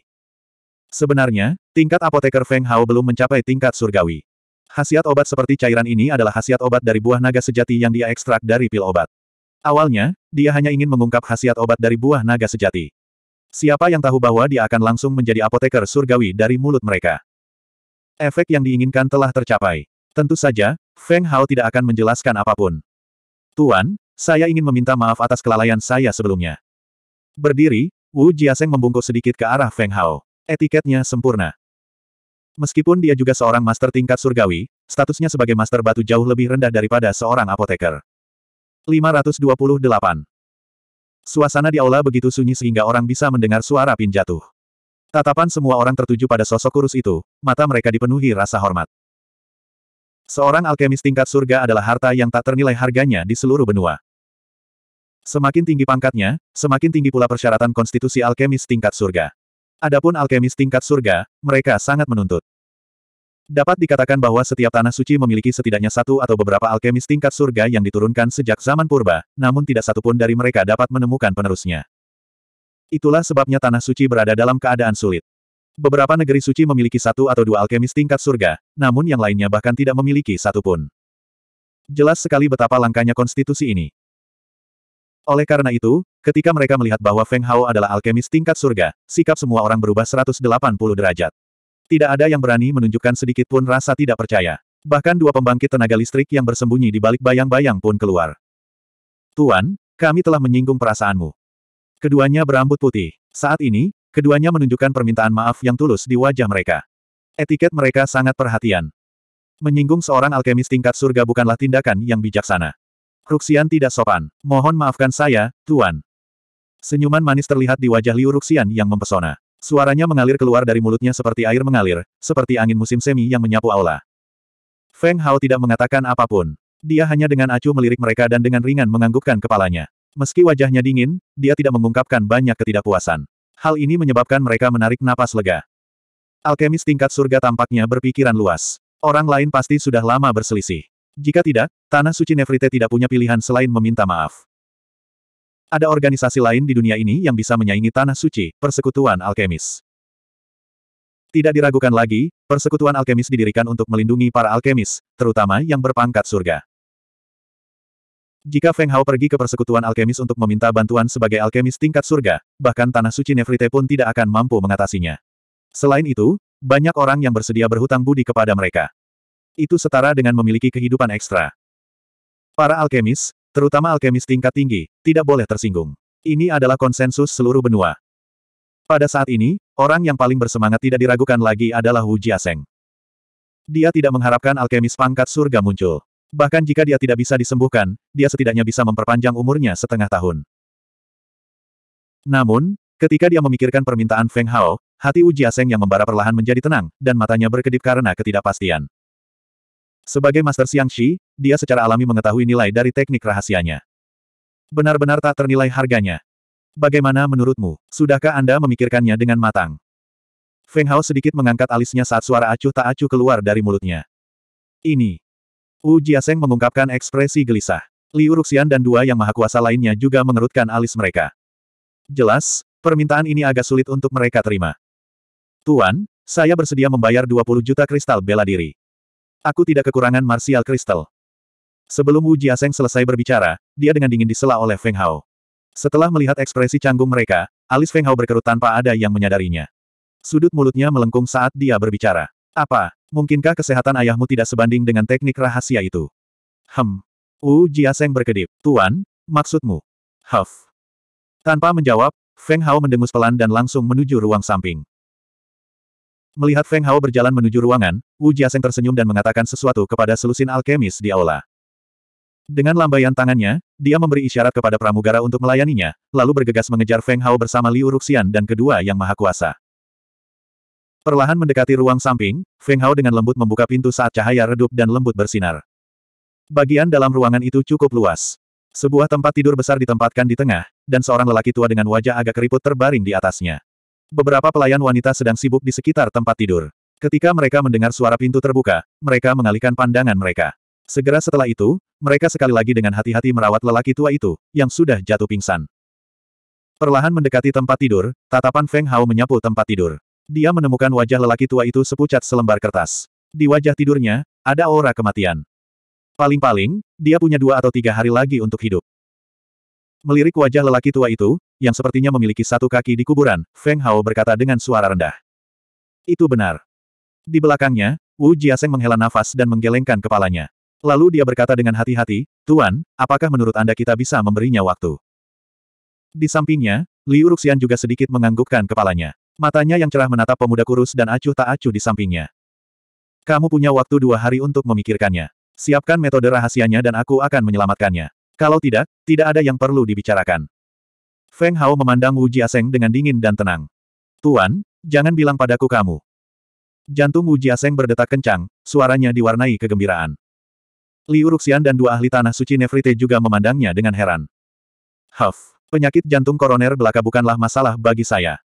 S1: Sebenarnya, tingkat apoteker Feng Hao belum mencapai tingkat surgawi. Hasiat obat seperti cairan ini adalah hasiat obat dari buah naga sejati yang dia ekstrak dari pil obat. Awalnya, dia hanya ingin mengungkap hasiat obat dari buah naga sejati. Siapa yang tahu bahwa dia akan langsung menjadi apoteker surgawi dari mulut mereka. Efek yang diinginkan telah tercapai. Tentu saja, Feng Hao tidak akan menjelaskan apapun. Tuan, saya ingin meminta maaf atas kelalaian saya sebelumnya. Berdiri, Wu Jiaseng membungkuk sedikit ke arah Feng Hao. Etiketnya sempurna. Meskipun dia juga seorang master tingkat surgawi, statusnya sebagai master batu jauh lebih rendah daripada seorang apoteker. 528. Suasana di aula begitu sunyi sehingga orang bisa mendengar suara pin jatuh. Tatapan semua orang tertuju pada sosok kurus itu, mata mereka dipenuhi rasa hormat. Seorang alkemis tingkat surga adalah harta yang tak ternilai harganya di seluruh benua. Semakin tinggi pangkatnya, semakin tinggi pula persyaratan konstitusi alkemis tingkat surga. Adapun alkemis tingkat surga, mereka sangat menuntut. Dapat dikatakan bahwa setiap tanah suci memiliki setidaknya satu atau beberapa alkemis tingkat surga yang diturunkan sejak zaman purba, namun tidak satupun dari mereka dapat menemukan penerusnya. Itulah sebabnya tanah suci berada dalam keadaan sulit. Beberapa negeri suci memiliki satu atau dua alkemis tingkat surga, namun yang lainnya bahkan tidak memiliki satu pun. Jelas sekali betapa langkahnya konstitusi ini. Oleh karena itu, ketika mereka melihat bahwa Feng Hao adalah alkemis tingkat surga, sikap semua orang berubah 180 derajat. Tidak ada yang berani menunjukkan sedikit pun rasa tidak percaya. Bahkan dua pembangkit tenaga listrik yang bersembunyi di balik bayang-bayang pun keluar. Tuan, kami telah menyinggung perasaanmu. Keduanya berambut putih. Saat ini, keduanya menunjukkan permintaan maaf yang tulus di wajah mereka. Etiket mereka sangat perhatian. Menyinggung seorang alkemis tingkat surga bukanlah tindakan yang bijaksana. Ruxian tidak sopan. Mohon maafkan saya, Tuan. Senyuman manis terlihat di wajah Liu Ruxian yang mempesona. Suaranya mengalir keluar dari mulutnya seperti air mengalir, seperti angin musim semi yang menyapu aula. Feng Hao tidak mengatakan apapun. Dia hanya dengan acuh melirik mereka dan dengan ringan menganggukkan kepalanya. Meski wajahnya dingin, dia tidak mengungkapkan banyak ketidakpuasan. Hal ini menyebabkan mereka menarik napas lega. Alkemis tingkat surga tampaknya berpikiran luas. Orang lain pasti sudah lama berselisih. Jika tidak, Tanah Suci Nefrite tidak punya pilihan selain meminta maaf. Ada organisasi lain di dunia ini yang bisa menyaingi Tanah Suci, Persekutuan Alkemis. Tidak diragukan lagi, Persekutuan Alkemis didirikan untuk melindungi para alkemis, terutama yang berpangkat surga. Jika Feng Hao pergi ke persekutuan alkemis untuk meminta bantuan sebagai alkemis tingkat surga, bahkan Tanah Suci Nefrite pun tidak akan mampu mengatasinya. Selain itu, banyak orang yang bersedia berhutang budi kepada mereka itu setara dengan memiliki kehidupan ekstra. Para alkemis, terutama alkemis tingkat tinggi, tidak boleh tersinggung. Ini adalah konsensus seluruh benua. Pada saat ini, orang yang paling bersemangat tidak diragukan lagi adalah Wu Jiaseng. Dia tidak mengharapkan alkemis pangkat surga muncul. Bahkan jika dia tidak bisa disembuhkan, dia setidaknya bisa memperpanjang umurnya setengah tahun. Namun, ketika dia memikirkan permintaan Feng Hao, hati Wu Jiaseng yang membara perlahan menjadi tenang, dan matanya berkedip karena ketidakpastian. Sebagai Master Shi, dia secara alami mengetahui nilai dari teknik rahasianya. Benar-benar tak ternilai harganya. Bagaimana menurutmu, sudahkah Anda memikirkannya dengan matang? Feng Hao sedikit mengangkat alisnya saat suara acuh tak acuh keluar dari mulutnya. Ini. Wu Jiaseng mengungkapkan ekspresi gelisah. Liu Ruxian dan dua yang maha kuasa lainnya juga mengerutkan alis mereka. Jelas, permintaan ini agak sulit untuk mereka terima. Tuan, saya bersedia membayar 20 juta kristal bela diri. Aku tidak kekurangan martial Crystal. Sebelum Wu Jiaseng selesai berbicara, dia dengan dingin disela oleh Feng Hao. Setelah melihat ekspresi canggung mereka, alis Feng Hao berkerut tanpa ada yang menyadarinya. Sudut mulutnya melengkung saat dia berbicara. Apa, mungkinkah kesehatan ayahmu tidak sebanding dengan teknik rahasia itu? Hem. Wu Jiaseng berkedip. Tuan, maksudmu? Huff. Tanpa menjawab, Feng Hao mendengus pelan dan langsung menuju ruang samping. Melihat Feng Hao berjalan menuju ruangan, Wu Jiaseng tersenyum dan mengatakan sesuatu kepada selusin alkemis di aula. Dengan lambaian tangannya, dia memberi isyarat kepada pramugara untuk melayaninya, lalu bergegas mengejar Feng Hao bersama Liu Ruxian dan kedua yang maha kuasa. Perlahan mendekati ruang samping, Feng Hao dengan lembut membuka pintu saat cahaya redup dan lembut bersinar. Bagian dalam ruangan itu cukup luas. Sebuah tempat tidur besar ditempatkan di tengah, dan seorang lelaki tua dengan wajah agak keriput terbaring di atasnya. Beberapa pelayan wanita sedang sibuk di sekitar tempat tidur. Ketika mereka mendengar suara pintu terbuka, mereka mengalihkan pandangan mereka. Segera setelah itu, mereka sekali lagi dengan hati-hati merawat lelaki tua itu, yang sudah jatuh pingsan. Perlahan mendekati tempat tidur, tatapan Feng Hao menyapu tempat tidur. Dia menemukan wajah lelaki tua itu sepucat selembar kertas. Di wajah tidurnya, ada aura kematian. Paling-paling, dia punya dua atau tiga hari lagi untuk hidup. Melirik wajah lelaki tua itu, yang sepertinya memiliki satu kaki di kuburan, Feng Hao berkata dengan suara rendah. Itu benar. Di belakangnya, Wu Jiaseng menghela nafas dan menggelengkan kepalanya. Lalu dia berkata dengan hati-hati, Tuan, apakah menurut Anda kita bisa memberinya waktu? Di sampingnya, Liu Ruxian juga sedikit menganggukkan kepalanya. Matanya yang cerah menatap pemuda kurus dan acuh tak acuh di sampingnya. Kamu punya waktu dua hari untuk memikirkannya. Siapkan metode rahasianya dan aku akan menyelamatkannya. Kalau tidak, tidak ada yang perlu dibicarakan. Feng Hao memandang Wu Jiaseng dengan dingin dan tenang. Tuan, jangan bilang padaku kamu. Jantung Wu Jiaseng berdetak kencang, suaranya diwarnai kegembiraan. Liu Ruxian dan dua ahli tanah suci Nefrite juga memandangnya dengan heran. Huff, penyakit jantung koroner belaka bukanlah masalah bagi saya.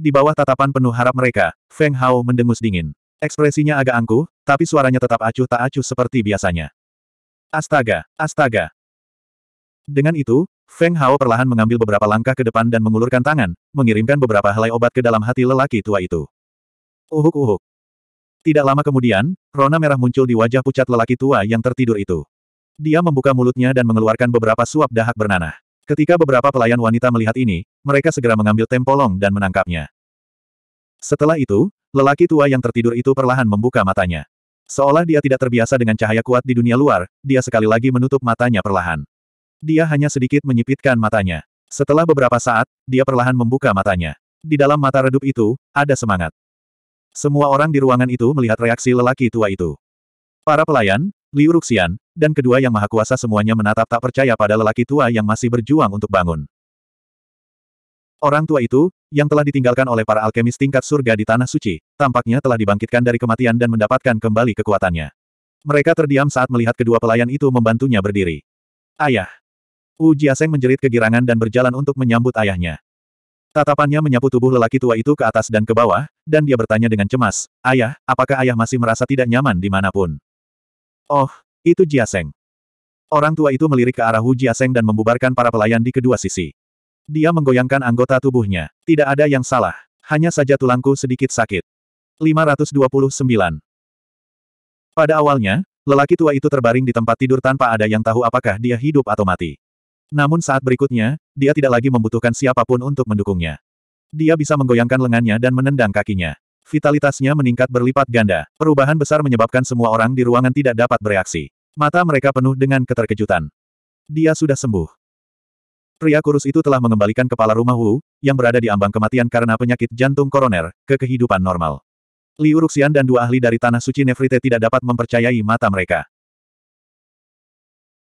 S1: Di bawah tatapan penuh harap mereka, Feng Hao mendengus dingin. Ekspresinya agak angkuh, tapi suaranya tetap acuh tak acuh seperti biasanya. Astaga, astaga, dengan itu, Feng Hao perlahan mengambil beberapa langkah ke depan dan mengulurkan tangan, mengirimkan beberapa helai obat ke dalam hati lelaki tua itu. Uhuk-uhuk. Tidak lama kemudian, rona merah muncul di wajah pucat lelaki tua yang tertidur itu. Dia membuka mulutnya dan mengeluarkan beberapa suap dahak bernanah. Ketika beberapa pelayan wanita melihat ini, mereka segera mengambil tempolong dan menangkapnya. Setelah itu, lelaki tua yang tertidur itu perlahan membuka matanya. Seolah dia tidak terbiasa dengan cahaya kuat di dunia luar, dia sekali lagi menutup matanya perlahan. Dia hanya sedikit menyipitkan matanya. Setelah beberapa saat, dia perlahan membuka matanya. Di dalam mata redup itu, ada semangat. Semua orang di ruangan itu melihat reaksi lelaki tua itu. Para pelayan, Liu Ruxian, dan kedua yang maha kuasa semuanya menatap tak percaya pada lelaki tua yang masih berjuang untuk bangun. Orang tua itu, yang telah ditinggalkan oleh para alkemis tingkat surga di Tanah Suci, tampaknya telah dibangkitkan dari kematian dan mendapatkan kembali kekuatannya. Mereka terdiam saat melihat kedua pelayan itu membantunya berdiri. Ayah, Wu Jiaseng menjerit kegirangan dan berjalan untuk menyambut ayahnya. Tatapannya menyapu tubuh lelaki tua itu ke atas dan ke bawah, dan dia bertanya dengan cemas, Ayah, apakah ayah masih merasa tidak nyaman di dimanapun? Oh, itu Jiaseng. Orang tua itu melirik ke arah Wu Jiaseng dan membubarkan para pelayan di kedua sisi. Dia menggoyangkan anggota tubuhnya. Tidak ada yang salah. Hanya saja tulangku sedikit sakit. 529. Pada awalnya, lelaki tua itu terbaring di tempat tidur tanpa ada yang tahu apakah dia hidup atau mati. Namun saat berikutnya, dia tidak lagi membutuhkan siapapun untuk mendukungnya. Dia bisa menggoyangkan lengannya dan menendang kakinya. Vitalitasnya meningkat berlipat ganda. Perubahan besar menyebabkan semua orang di ruangan tidak dapat bereaksi. Mata mereka penuh dengan keterkejutan. Dia sudah sembuh. Pria kurus itu telah mengembalikan kepala rumah Wu, yang berada di ambang kematian karena penyakit jantung koroner, ke kehidupan normal. Liu Ruxian dan dua ahli dari Tanah Suci Nefrite tidak dapat mempercayai mata mereka.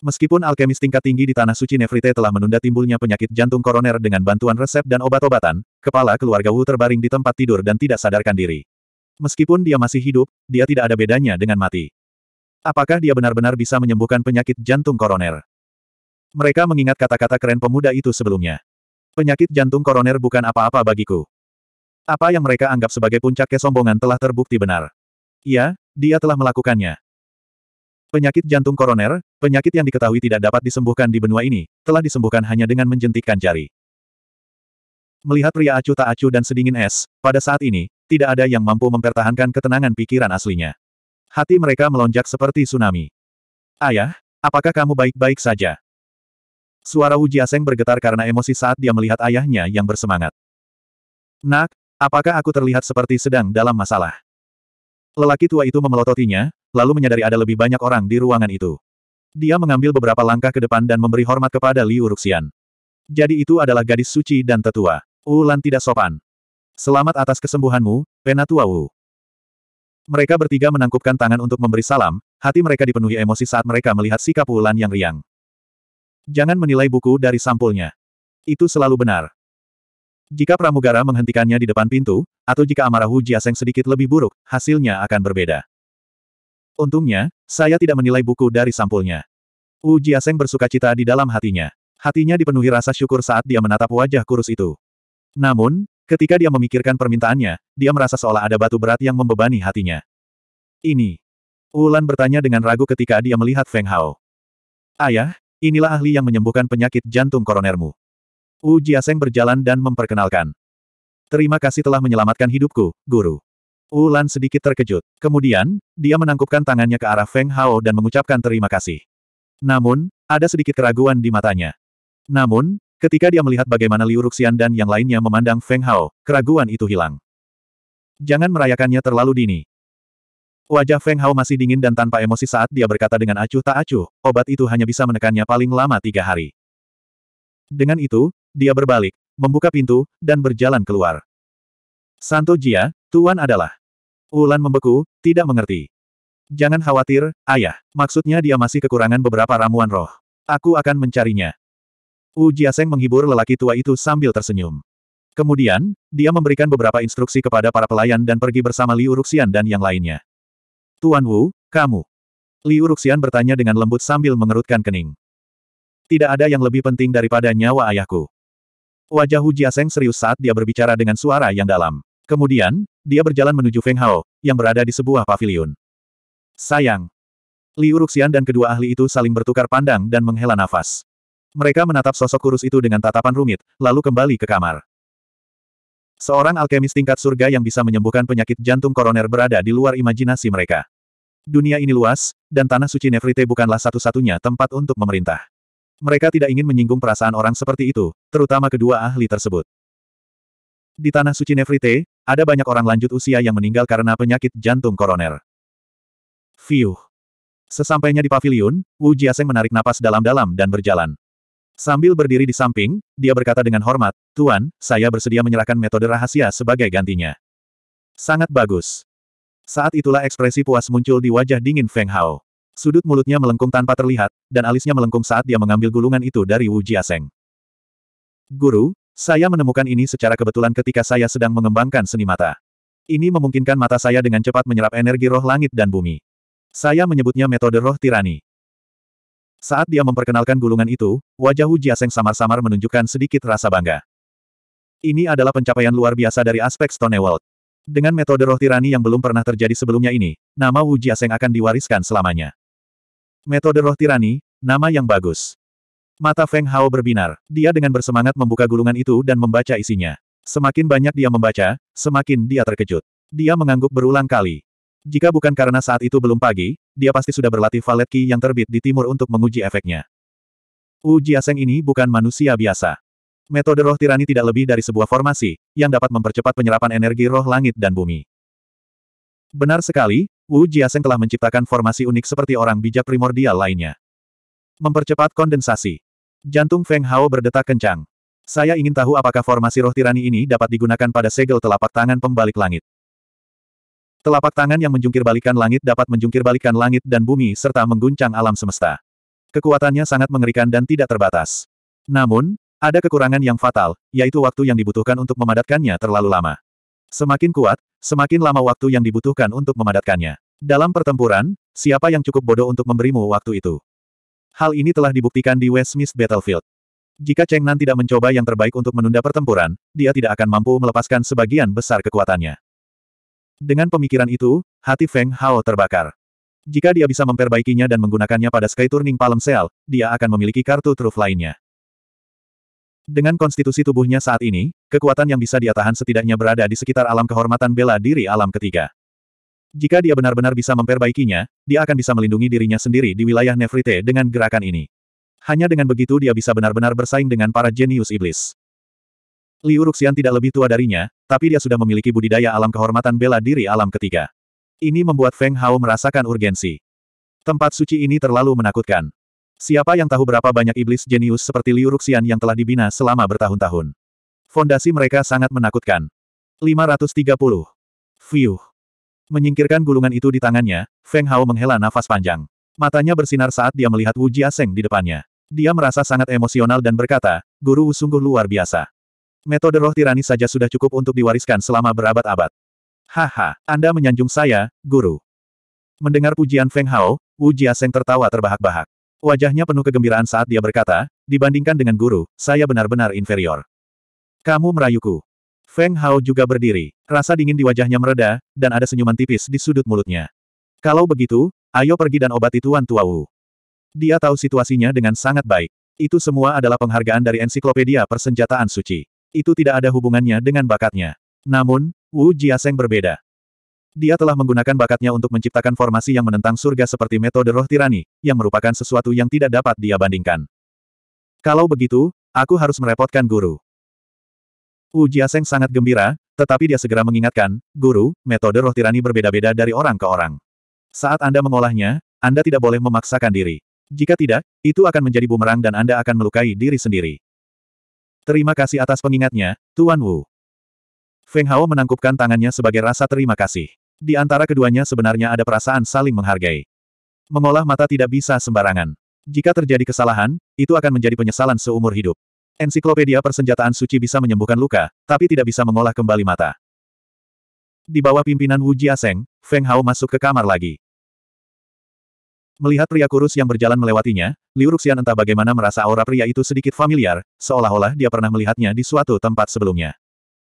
S1: Meskipun alkemis tingkat tinggi di Tanah Suci Nevrite telah menunda timbulnya penyakit jantung koroner dengan bantuan resep dan obat-obatan, kepala keluarga Wu terbaring di tempat tidur dan tidak sadarkan diri. Meskipun dia masih hidup, dia tidak ada bedanya dengan mati. Apakah dia benar-benar bisa menyembuhkan penyakit jantung koroner? Mereka mengingat kata-kata keren pemuda itu sebelumnya. Penyakit jantung koroner bukan apa-apa bagiku. Apa yang mereka anggap sebagai puncak kesombongan telah terbukti benar. Iya, dia telah melakukannya. Penyakit jantung koroner, Penyakit yang diketahui tidak dapat disembuhkan di benua ini, telah disembuhkan hanya dengan menjentikkan jari. Melihat pria acuh tak acuh dan sedingin es, pada saat ini, tidak ada yang mampu mempertahankan ketenangan pikiran aslinya. Hati mereka melonjak seperti tsunami. Ayah, apakah kamu baik-baik saja? Suara Wu Jiaseng bergetar karena emosi saat dia melihat ayahnya yang bersemangat. Nak, apakah aku terlihat seperti sedang dalam masalah? Lelaki tua itu memelototinya, lalu menyadari ada lebih banyak orang di ruangan itu. Dia mengambil beberapa langkah ke depan dan memberi hormat kepada Liu Ruxian. Jadi itu adalah gadis suci dan tetua. Ulan tidak sopan. Selamat atas kesembuhanmu, Penatua Wu. Mereka bertiga menangkupkan tangan untuk memberi salam, hati mereka dipenuhi emosi saat mereka melihat sikap Ulan yang riang. Jangan menilai buku dari sampulnya. Itu selalu benar. Jika pramugara menghentikannya di depan pintu, atau jika Amarahu Jiaseng sedikit lebih buruk, hasilnya akan berbeda. Untungnya, saya tidak menilai buku dari sampulnya. Wu Jiaseng bersuka cita di dalam hatinya. Hatinya dipenuhi rasa syukur saat dia menatap wajah kurus itu. Namun, ketika dia memikirkan permintaannya, dia merasa seolah ada batu berat yang membebani hatinya. Ini. Wulan bertanya dengan ragu ketika dia melihat Feng Hao. Ayah, inilah ahli yang menyembuhkan penyakit jantung koronermu. Wu Jiaseng berjalan dan memperkenalkan. Terima kasih telah menyelamatkan hidupku, guru. Wulan sedikit terkejut. Kemudian, dia menangkupkan tangannya ke arah Feng Hao dan mengucapkan terima kasih. Namun, ada sedikit keraguan di matanya. Namun, ketika dia melihat bagaimana Liu Ruxian dan yang lainnya memandang Feng Hao, keraguan itu hilang. Jangan merayakannya terlalu dini. Wajah Feng Hao masih dingin dan tanpa emosi saat dia berkata dengan acuh tak acuh, obat itu hanya bisa menekannya paling lama tiga hari. Dengan itu, dia berbalik, membuka pintu, dan berjalan keluar. Santo Jia, Tuan adalah. Ulan membeku, tidak mengerti. Jangan khawatir, ayah. Maksudnya dia masih kekurangan beberapa ramuan roh. Aku akan mencarinya. Wu Jiaseng menghibur lelaki tua itu sambil tersenyum. Kemudian, dia memberikan beberapa instruksi kepada para pelayan dan pergi bersama Liu Ruxian dan yang lainnya. Tuan Wu, kamu. Liu Ruxian bertanya dengan lembut sambil mengerutkan kening. Tidak ada yang lebih penting daripada nyawa ayahku. Wajah Hu Jiaseng serius saat dia berbicara dengan suara yang dalam. Kemudian, dia berjalan menuju Feng Hao, yang berada di sebuah paviliun. Sayang. Liu Ruxian dan kedua ahli itu saling bertukar pandang dan menghela nafas. Mereka menatap sosok kurus itu dengan tatapan rumit, lalu kembali ke kamar. Seorang alkemis tingkat surga yang bisa menyembuhkan penyakit jantung koroner berada di luar imajinasi mereka. Dunia ini luas, dan tanah suci Nefrite bukanlah satu-satunya tempat untuk memerintah. Mereka tidak ingin menyinggung perasaan orang seperti itu, terutama kedua ahli tersebut. Di tanah suci Nefrite, ada banyak orang lanjut usia yang meninggal karena penyakit jantung koroner. Fiuh. Sesampainya di pavilion, Wu Jiaseng menarik napas dalam-dalam dan berjalan. Sambil berdiri di samping, dia berkata dengan hormat, Tuan, saya bersedia menyerahkan metode rahasia sebagai gantinya. Sangat bagus. Saat itulah ekspresi puas muncul di wajah dingin Feng Hao. Sudut mulutnya melengkung tanpa terlihat, dan alisnya melengkung saat dia mengambil gulungan itu dari Wu Jiaseng. Guru, saya menemukan ini secara kebetulan ketika saya sedang mengembangkan seni mata. Ini memungkinkan mata saya dengan cepat menyerap energi roh langit dan bumi. Saya menyebutnya metode roh tirani. Saat dia memperkenalkan gulungan itu, wajah Hu Jiaseng samar-samar menunjukkan sedikit rasa bangga. Ini adalah pencapaian luar biasa dari aspek Stone World. Dengan metode roh tirani yang belum pernah terjadi sebelumnya ini, nama Wu Jiaseng akan diwariskan selamanya. Metode roh tirani, nama yang bagus. Mata Feng Hao berbinar. Dia dengan bersemangat membuka gulungan itu dan membaca isinya. Semakin banyak dia membaca, semakin dia terkejut. Dia mengangguk berulang kali. Jika bukan karena saat itu belum pagi, dia pasti sudah berlatih valet Qi yang terbit di timur untuk menguji efeknya. Wu Jiaseng ini bukan manusia biasa. Metode roh tirani tidak lebih dari sebuah formasi, yang dapat mempercepat penyerapan energi roh langit dan bumi. Benar sekali, Wu Jiaseng telah menciptakan formasi unik seperti orang bijak primordial lainnya. Mempercepat kondensasi. Jantung Feng Hao berdetak kencang. Saya ingin tahu apakah formasi roh tirani ini dapat digunakan pada segel telapak tangan pembalik langit. Telapak tangan yang menjungkirbalikan langit dapat menjungkirbalikan langit dan bumi serta mengguncang alam semesta. Kekuatannya sangat mengerikan dan tidak terbatas. Namun, ada kekurangan yang fatal, yaitu waktu yang dibutuhkan untuk memadatkannya terlalu lama. Semakin kuat, semakin lama waktu yang dibutuhkan untuk memadatkannya. Dalam pertempuran, siapa yang cukup bodoh untuk memberimu waktu itu? Hal ini telah dibuktikan di Westmith Battlefield. Jika Cheng Nan tidak mencoba yang terbaik untuk menunda pertempuran, dia tidak akan mampu melepaskan sebagian besar kekuatannya. Dengan pemikiran itu, hati Feng Hao terbakar. Jika dia bisa memperbaikinya dan menggunakannya pada Sky Turning Palm Seal, dia akan memiliki kartu truf lainnya. Dengan konstitusi tubuhnya saat ini, kekuatan yang bisa dia tahan setidaknya berada di sekitar alam kehormatan bela diri alam ketiga. Jika dia benar-benar bisa memperbaikinya, dia akan bisa melindungi dirinya sendiri di wilayah Nefrite dengan gerakan ini. Hanya dengan begitu dia bisa benar-benar bersaing dengan para jenius iblis. Liu Ruxian tidak lebih tua darinya, tapi dia sudah memiliki budidaya alam kehormatan bela diri alam ketiga. Ini membuat Feng Hao merasakan urgensi. Tempat suci ini terlalu menakutkan. Siapa yang tahu berapa banyak iblis jenius seperti Liu Ruxian yang telah dibina selama bertahun-tahun. Fondasi mereka sangat menakutkan. 530. View Menyingkirkan gulungan itu di tangannya, Feng Hao menghela nafas panjang. Matanya bersinar saat dia melihat Wu Jiaseng di depannya. Dia merasa sangat emosional dan berkata, Guru sungguh luar biasa. Metode roh tirani saja sudah cukup untuk diwariskan selama berabad-abad. Haha, Anda menyanjung saya, Guru. Mendengar pujian Feng Hao, Wu Jiaseng tertawa terbahak-bahak. Wajahnya penuh kegembiraan saat dia berkata, dibandingkan dengan guru, saya benar-benar inferior. Kamu merayuku. Feng Hao juga berdiri. Rasa dingin di wajahnya mereda, dan ada senyuman tipis di sudut mulutnya. Kalau begitu, ayo pergi dan obati Tuan Tua Wu. Dia tahu situasinya dengan sangat baik. Itu semua adalah penghargaan dari ensiklopedia persenjataan suci. Itu tidak ada hubungannya dengan bakatnya. Namun, Wu Jiaseng berbeda. Dia telah menggunakan bakatnya untuk menciptakan formasi yang menentang surga seperti metode roh tirani, yang merupakan sesuatu yang tidak dapat dia bandingkan. Kalau begitu, aku harus merepotkan guru. Wu Jiaseng sangat gembira, tetapi dia segera mengingatkan, Guru, metode roh tirani berbeda-beda dari orang ke orang. Saat Anda mengolahnya, Anda tidak boleh memaksakan diri. Jika tidak, itu akan menjadi bumerang dan Anda akan melukai diri sendiri. Terima kasih atas pengingatnya, Tuan Wu. Feng Hao menangkupkan tangannya sebagai rasa terima kasih. Di antara keduanya sebenarnya ada perasaan saling menghargai. Mengolah mata tidak bisa sembarangan. Jika terjadi kesalahan, itu akan menjadi penyesalan seumur hidup. Ensiklopedia persenjataan suci bisa menyembuhkan luka, tapi tidak bisa mengolah kembali mata. Di bawah pimpinan Wu Jia Jiaseng, Feng Hao masuk ke kamar lagi. Melihat pria kurus yang berjalan melewatinya, Liu Ruxian entah bagaimana merasa aura pria itu sedikit familiar, seolah-olah dia pernah melihatnya di suatu tempat sebelumnya.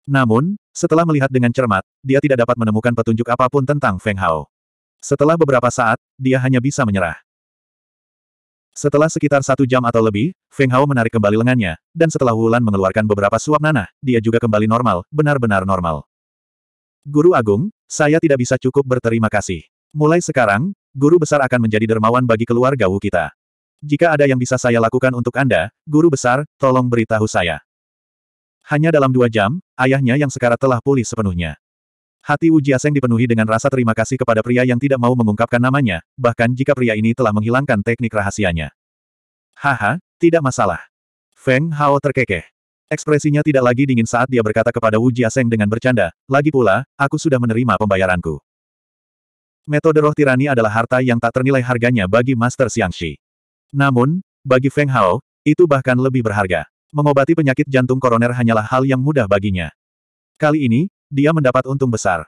S1: Namun, setelah melihat dengan cermat, dia tidak dapat menemukan petunjuk apapun tentang Feng Hao. Setelah beberapa saat, dia hanya bisa menyerah. Setelah sekitar satu jam atau lebih, Feng Hao menarik kembali lengannya, dan setelah Wulan mengeluarkan beberapa suap nanah, dia juga kembali normal, benar-benar normal. Guru Agung, saya tidak bisa cukup berterima kasih. Mulai sekarang, Guru Besar akan menjadi dermawan bagi keluarga Wu kita. Jika ada yang bisa saya lakukan untuk Anda, Guru Besar, tolong beritahu saya. Hanya dalam dua jam, ayahnya yang sekarat telah pulih sepenuhnya. Hati Wu Jiaseng dipenuhi dengan rasa terima kasih kepada pria yang tidak mau mengungkapkan namanya, bahkan jika pria ini telah menghilangkan teknik rahasianya. Haha, tidak masalah. Feng Hao terkekeh. Ekspresinya tidak lagi dingin saat dia berkata kepada Wu Jiaseng dengan bercanda, lagi pula, aku sudah menerima pembayaranku. Metode roh tirani adalah harta yang tak ternilai harganya bagi Master Xiangxi. Namun, bagi Feng Hao, itu bahkan lebih berharga. Mengobati penyakit jantung koroner hanyalah hal yang mudah baginya. Kali ini, dia mendapat untung besar.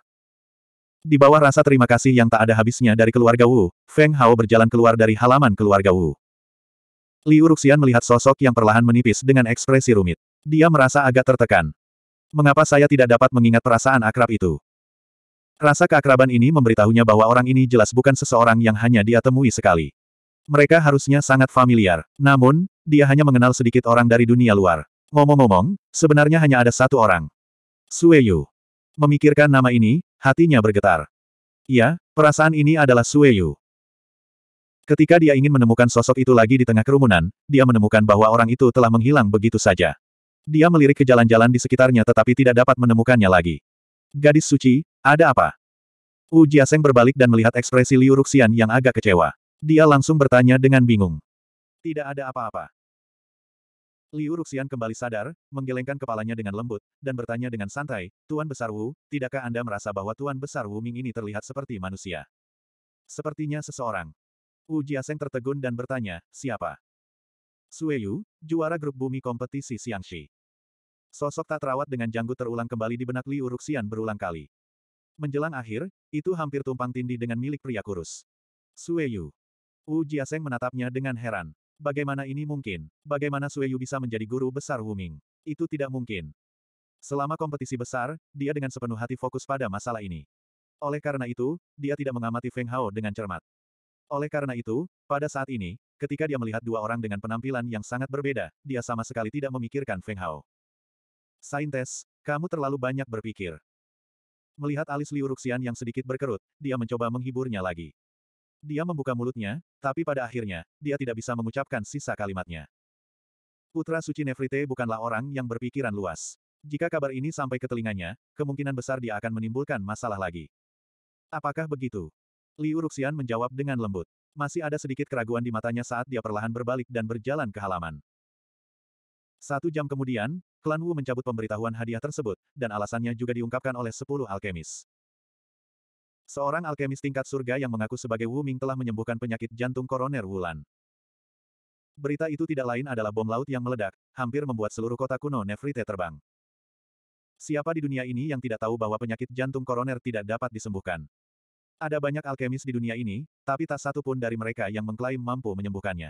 S1: Di bawah rasa terima kasih yang tak ada habisnya dari keluarga Wu, Feng Hao berjalan keluar dari halaman keluarga Wu. Liu Ruxian melihat sosok yang perlahan menipis dengan ekspresi rumit. Dia merasa agak tertekan. Mengapa saya tidak dapat mengingat perasaan akrab itu? Rasa keakraban ini memberitahunya bahwa orang ini jelas bukan seseorang yang hanya dia temui sekali. Mereka harusnya sangat familiar. Namun, dia hanya mengenal sedikit orang dari dunia luar. Ngomong-ngomong, sebenarnya hanya ada satu orang. Sueyu. Memikirkan nama ini, hatinya bergetar. Ya, perasaan ini adalah Sue Ketika dia ingin menemukan sosok itu lagi di tengah kerumunan, dia menemukan bahwa orang itu telah menghilang begitu saja. Dia melirik ke jalan-jalan di sekitarnya tetapi tidak dapat menemukannya lagi. Gadis suci, ada apa? Wu Jiaseng berbalik dan melihat ekspresi Liu Ruxian yang agak kecewa. Dia langsung bertanya dengan bingung. Tidak ada apa-apa. Liu Ruxian kembali sadar, menggelengkan kepalanya dengan lembut, dan bertanya dengan santai, Tuan Besar Wu, tidakkah Anda merasa bahwa Tuan Besar Wu Ming ini terlihat seperti manusia? Sepertinya seseorang. Wu Jiaseng tertegun dan bertanya, siapa? Sue Yu, juara grup bumi kompetisi Xiangxi. Sosok tak terawat dengan janggut terulang kembali di benak Liu Ruxian berulang kali. Menjelang akhir, itu hampir tumpang tindih dengan milik pria kurus. Sue Yu. Wu Jiaseng menatapnya dengan heran. Bagaimana ini mungkin? Bagaimana Yu bisa menjadi guru besar Wuming? Itu tidak mungkin. Selama kompetisi besar, dia dengan sepenuh hati fokus pada masalah ini. Oleh karena itu, dia tidak mengamati Feng Hao dengan cermat. Oleh karena itu, pada saat ini, ketika dia melihat dua orang dengan penampilan yang sangat berbeda, dia sama sekali tidak memikirkan Feng Hao. Saintes, kamu terlalu banyak berpikir. Melihat alis Liu Ruxian yang sedikit berkerut, dia mencoba menghiburnya lagi. Dia membuka mulutnya, tapi pada akhirnya, dia tidak bisa mengucapkan sisa kalimatnya. Putra Suci Nefrite bukanlah orang yang berpikiran luas. Jika kabar ini sampai ke telinganya, kemungkinan besar dia akan menimbulkan masalah lagi. Apakah begitu? Liu Ruxian menjawab dengan lembut. Masih ada sedikit keraguan di matanya saat dia perlahan berbalik dan berjalan ke halaman. Satu jam kemudian, Klan Wu mencabut pemberitahuan hadiah tersebut, dan alasannya juga diungkapkan oleh sepuluh alkemis. Seorang alkemis tingkat surga yang mengaku sebagai Wu Ming telah menyembuhkan penyakit jantung koroner Wulan. Berita itu tidak lain adalah bom laut yang meledak, hampir membuat seluruh kota kuno Nefrite terbang. Siapa di dunia ini yang tidak tahu bahwa penyakit jantung koroner tidak dapat disembuhkan? Ada banyak alkemis di dunia ini, tapi tak satu pun dari mereka yang mengklaim mampu menyembuhkannya.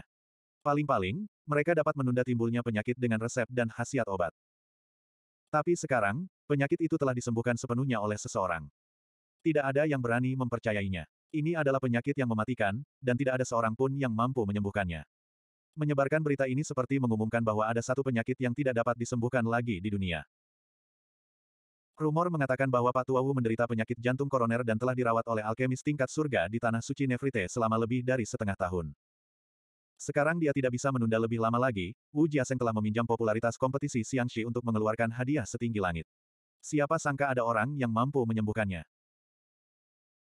S1: Paling-paling, mereka dapat menunda timbulnya penyakit dengan resep dan khasiat obat. Tapi sekarang, penyakit itu telah disembuhkan sepenuhnya oleh seseorang. Tidak ada yang berani mempercayainya. Ini adalah penyakit yang mematikan, dan tidak ada seorang pun yang mampu menyembuhkannya. Menyebarkan berita ini seperti mengumumkan bahwa ada satu penyakit yang tidak dapat disembuhkan lagi di dunia. Rumor mengatakan bahwa Pak Wu menderita penyakit jantung koroner dan telah dirawat oleh alkemis tingkat surga di Tanah Suci Nefrite selama lebih dari setengah tahun. Sekarang dia tidak bisa menunda lebih lama lagi, Wu Jiaseng telah meminjam popularitas kompetisi Xiangxi untuk mengeluarkan hadiah setinggi langit. Siapa sangka ada orang yang mampu menyembuhkannya.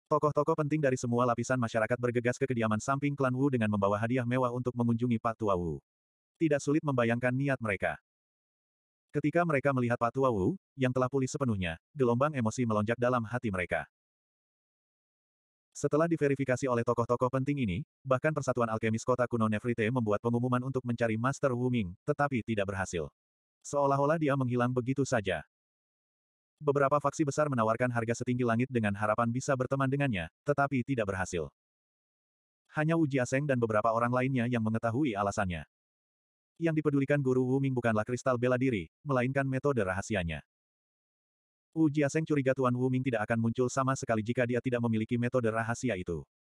S1: Tokoh-tokoh penting dari semua lapisan masyarakat bergegas ke kediaman samping klan Wu dengan membawa hadiah mewah untuk mengunjungi Pak Tua Wu. Tidak sulit membayangkan niat mereka. Ketika mereka melihat Pak Tua Wu, yang telah pulih sepenuhnya, gelombang emosi melonjak dalam hati mereka. Setelah diverifikasi oleh tokoh-tokoh penting ini, bahkan Persatuan Alkemis Kota Kuno Nefrite membuat pengumuman untuk mencari Master Wu Ming, tetapi tidak berhasil. Seolah-olah dia menghilang begitu saja. Beberapa faksi besar menawarkan harga setinggi langit dengan harapan bisa berteman dengannya, tetapi tidak berhasil. Hanya Wu Jiaseng dan beberapa orang lainnya yang mengetahui alasannya. Yang dipedulikan Guru Wu Ming bukanlah kristal bela diri, melainkan metode rahasianya. Wu Jiaseng curiga Tuan Wu Ming tidak akan muncul sama sekali jika dia tidak memiliki metode rahasia itu.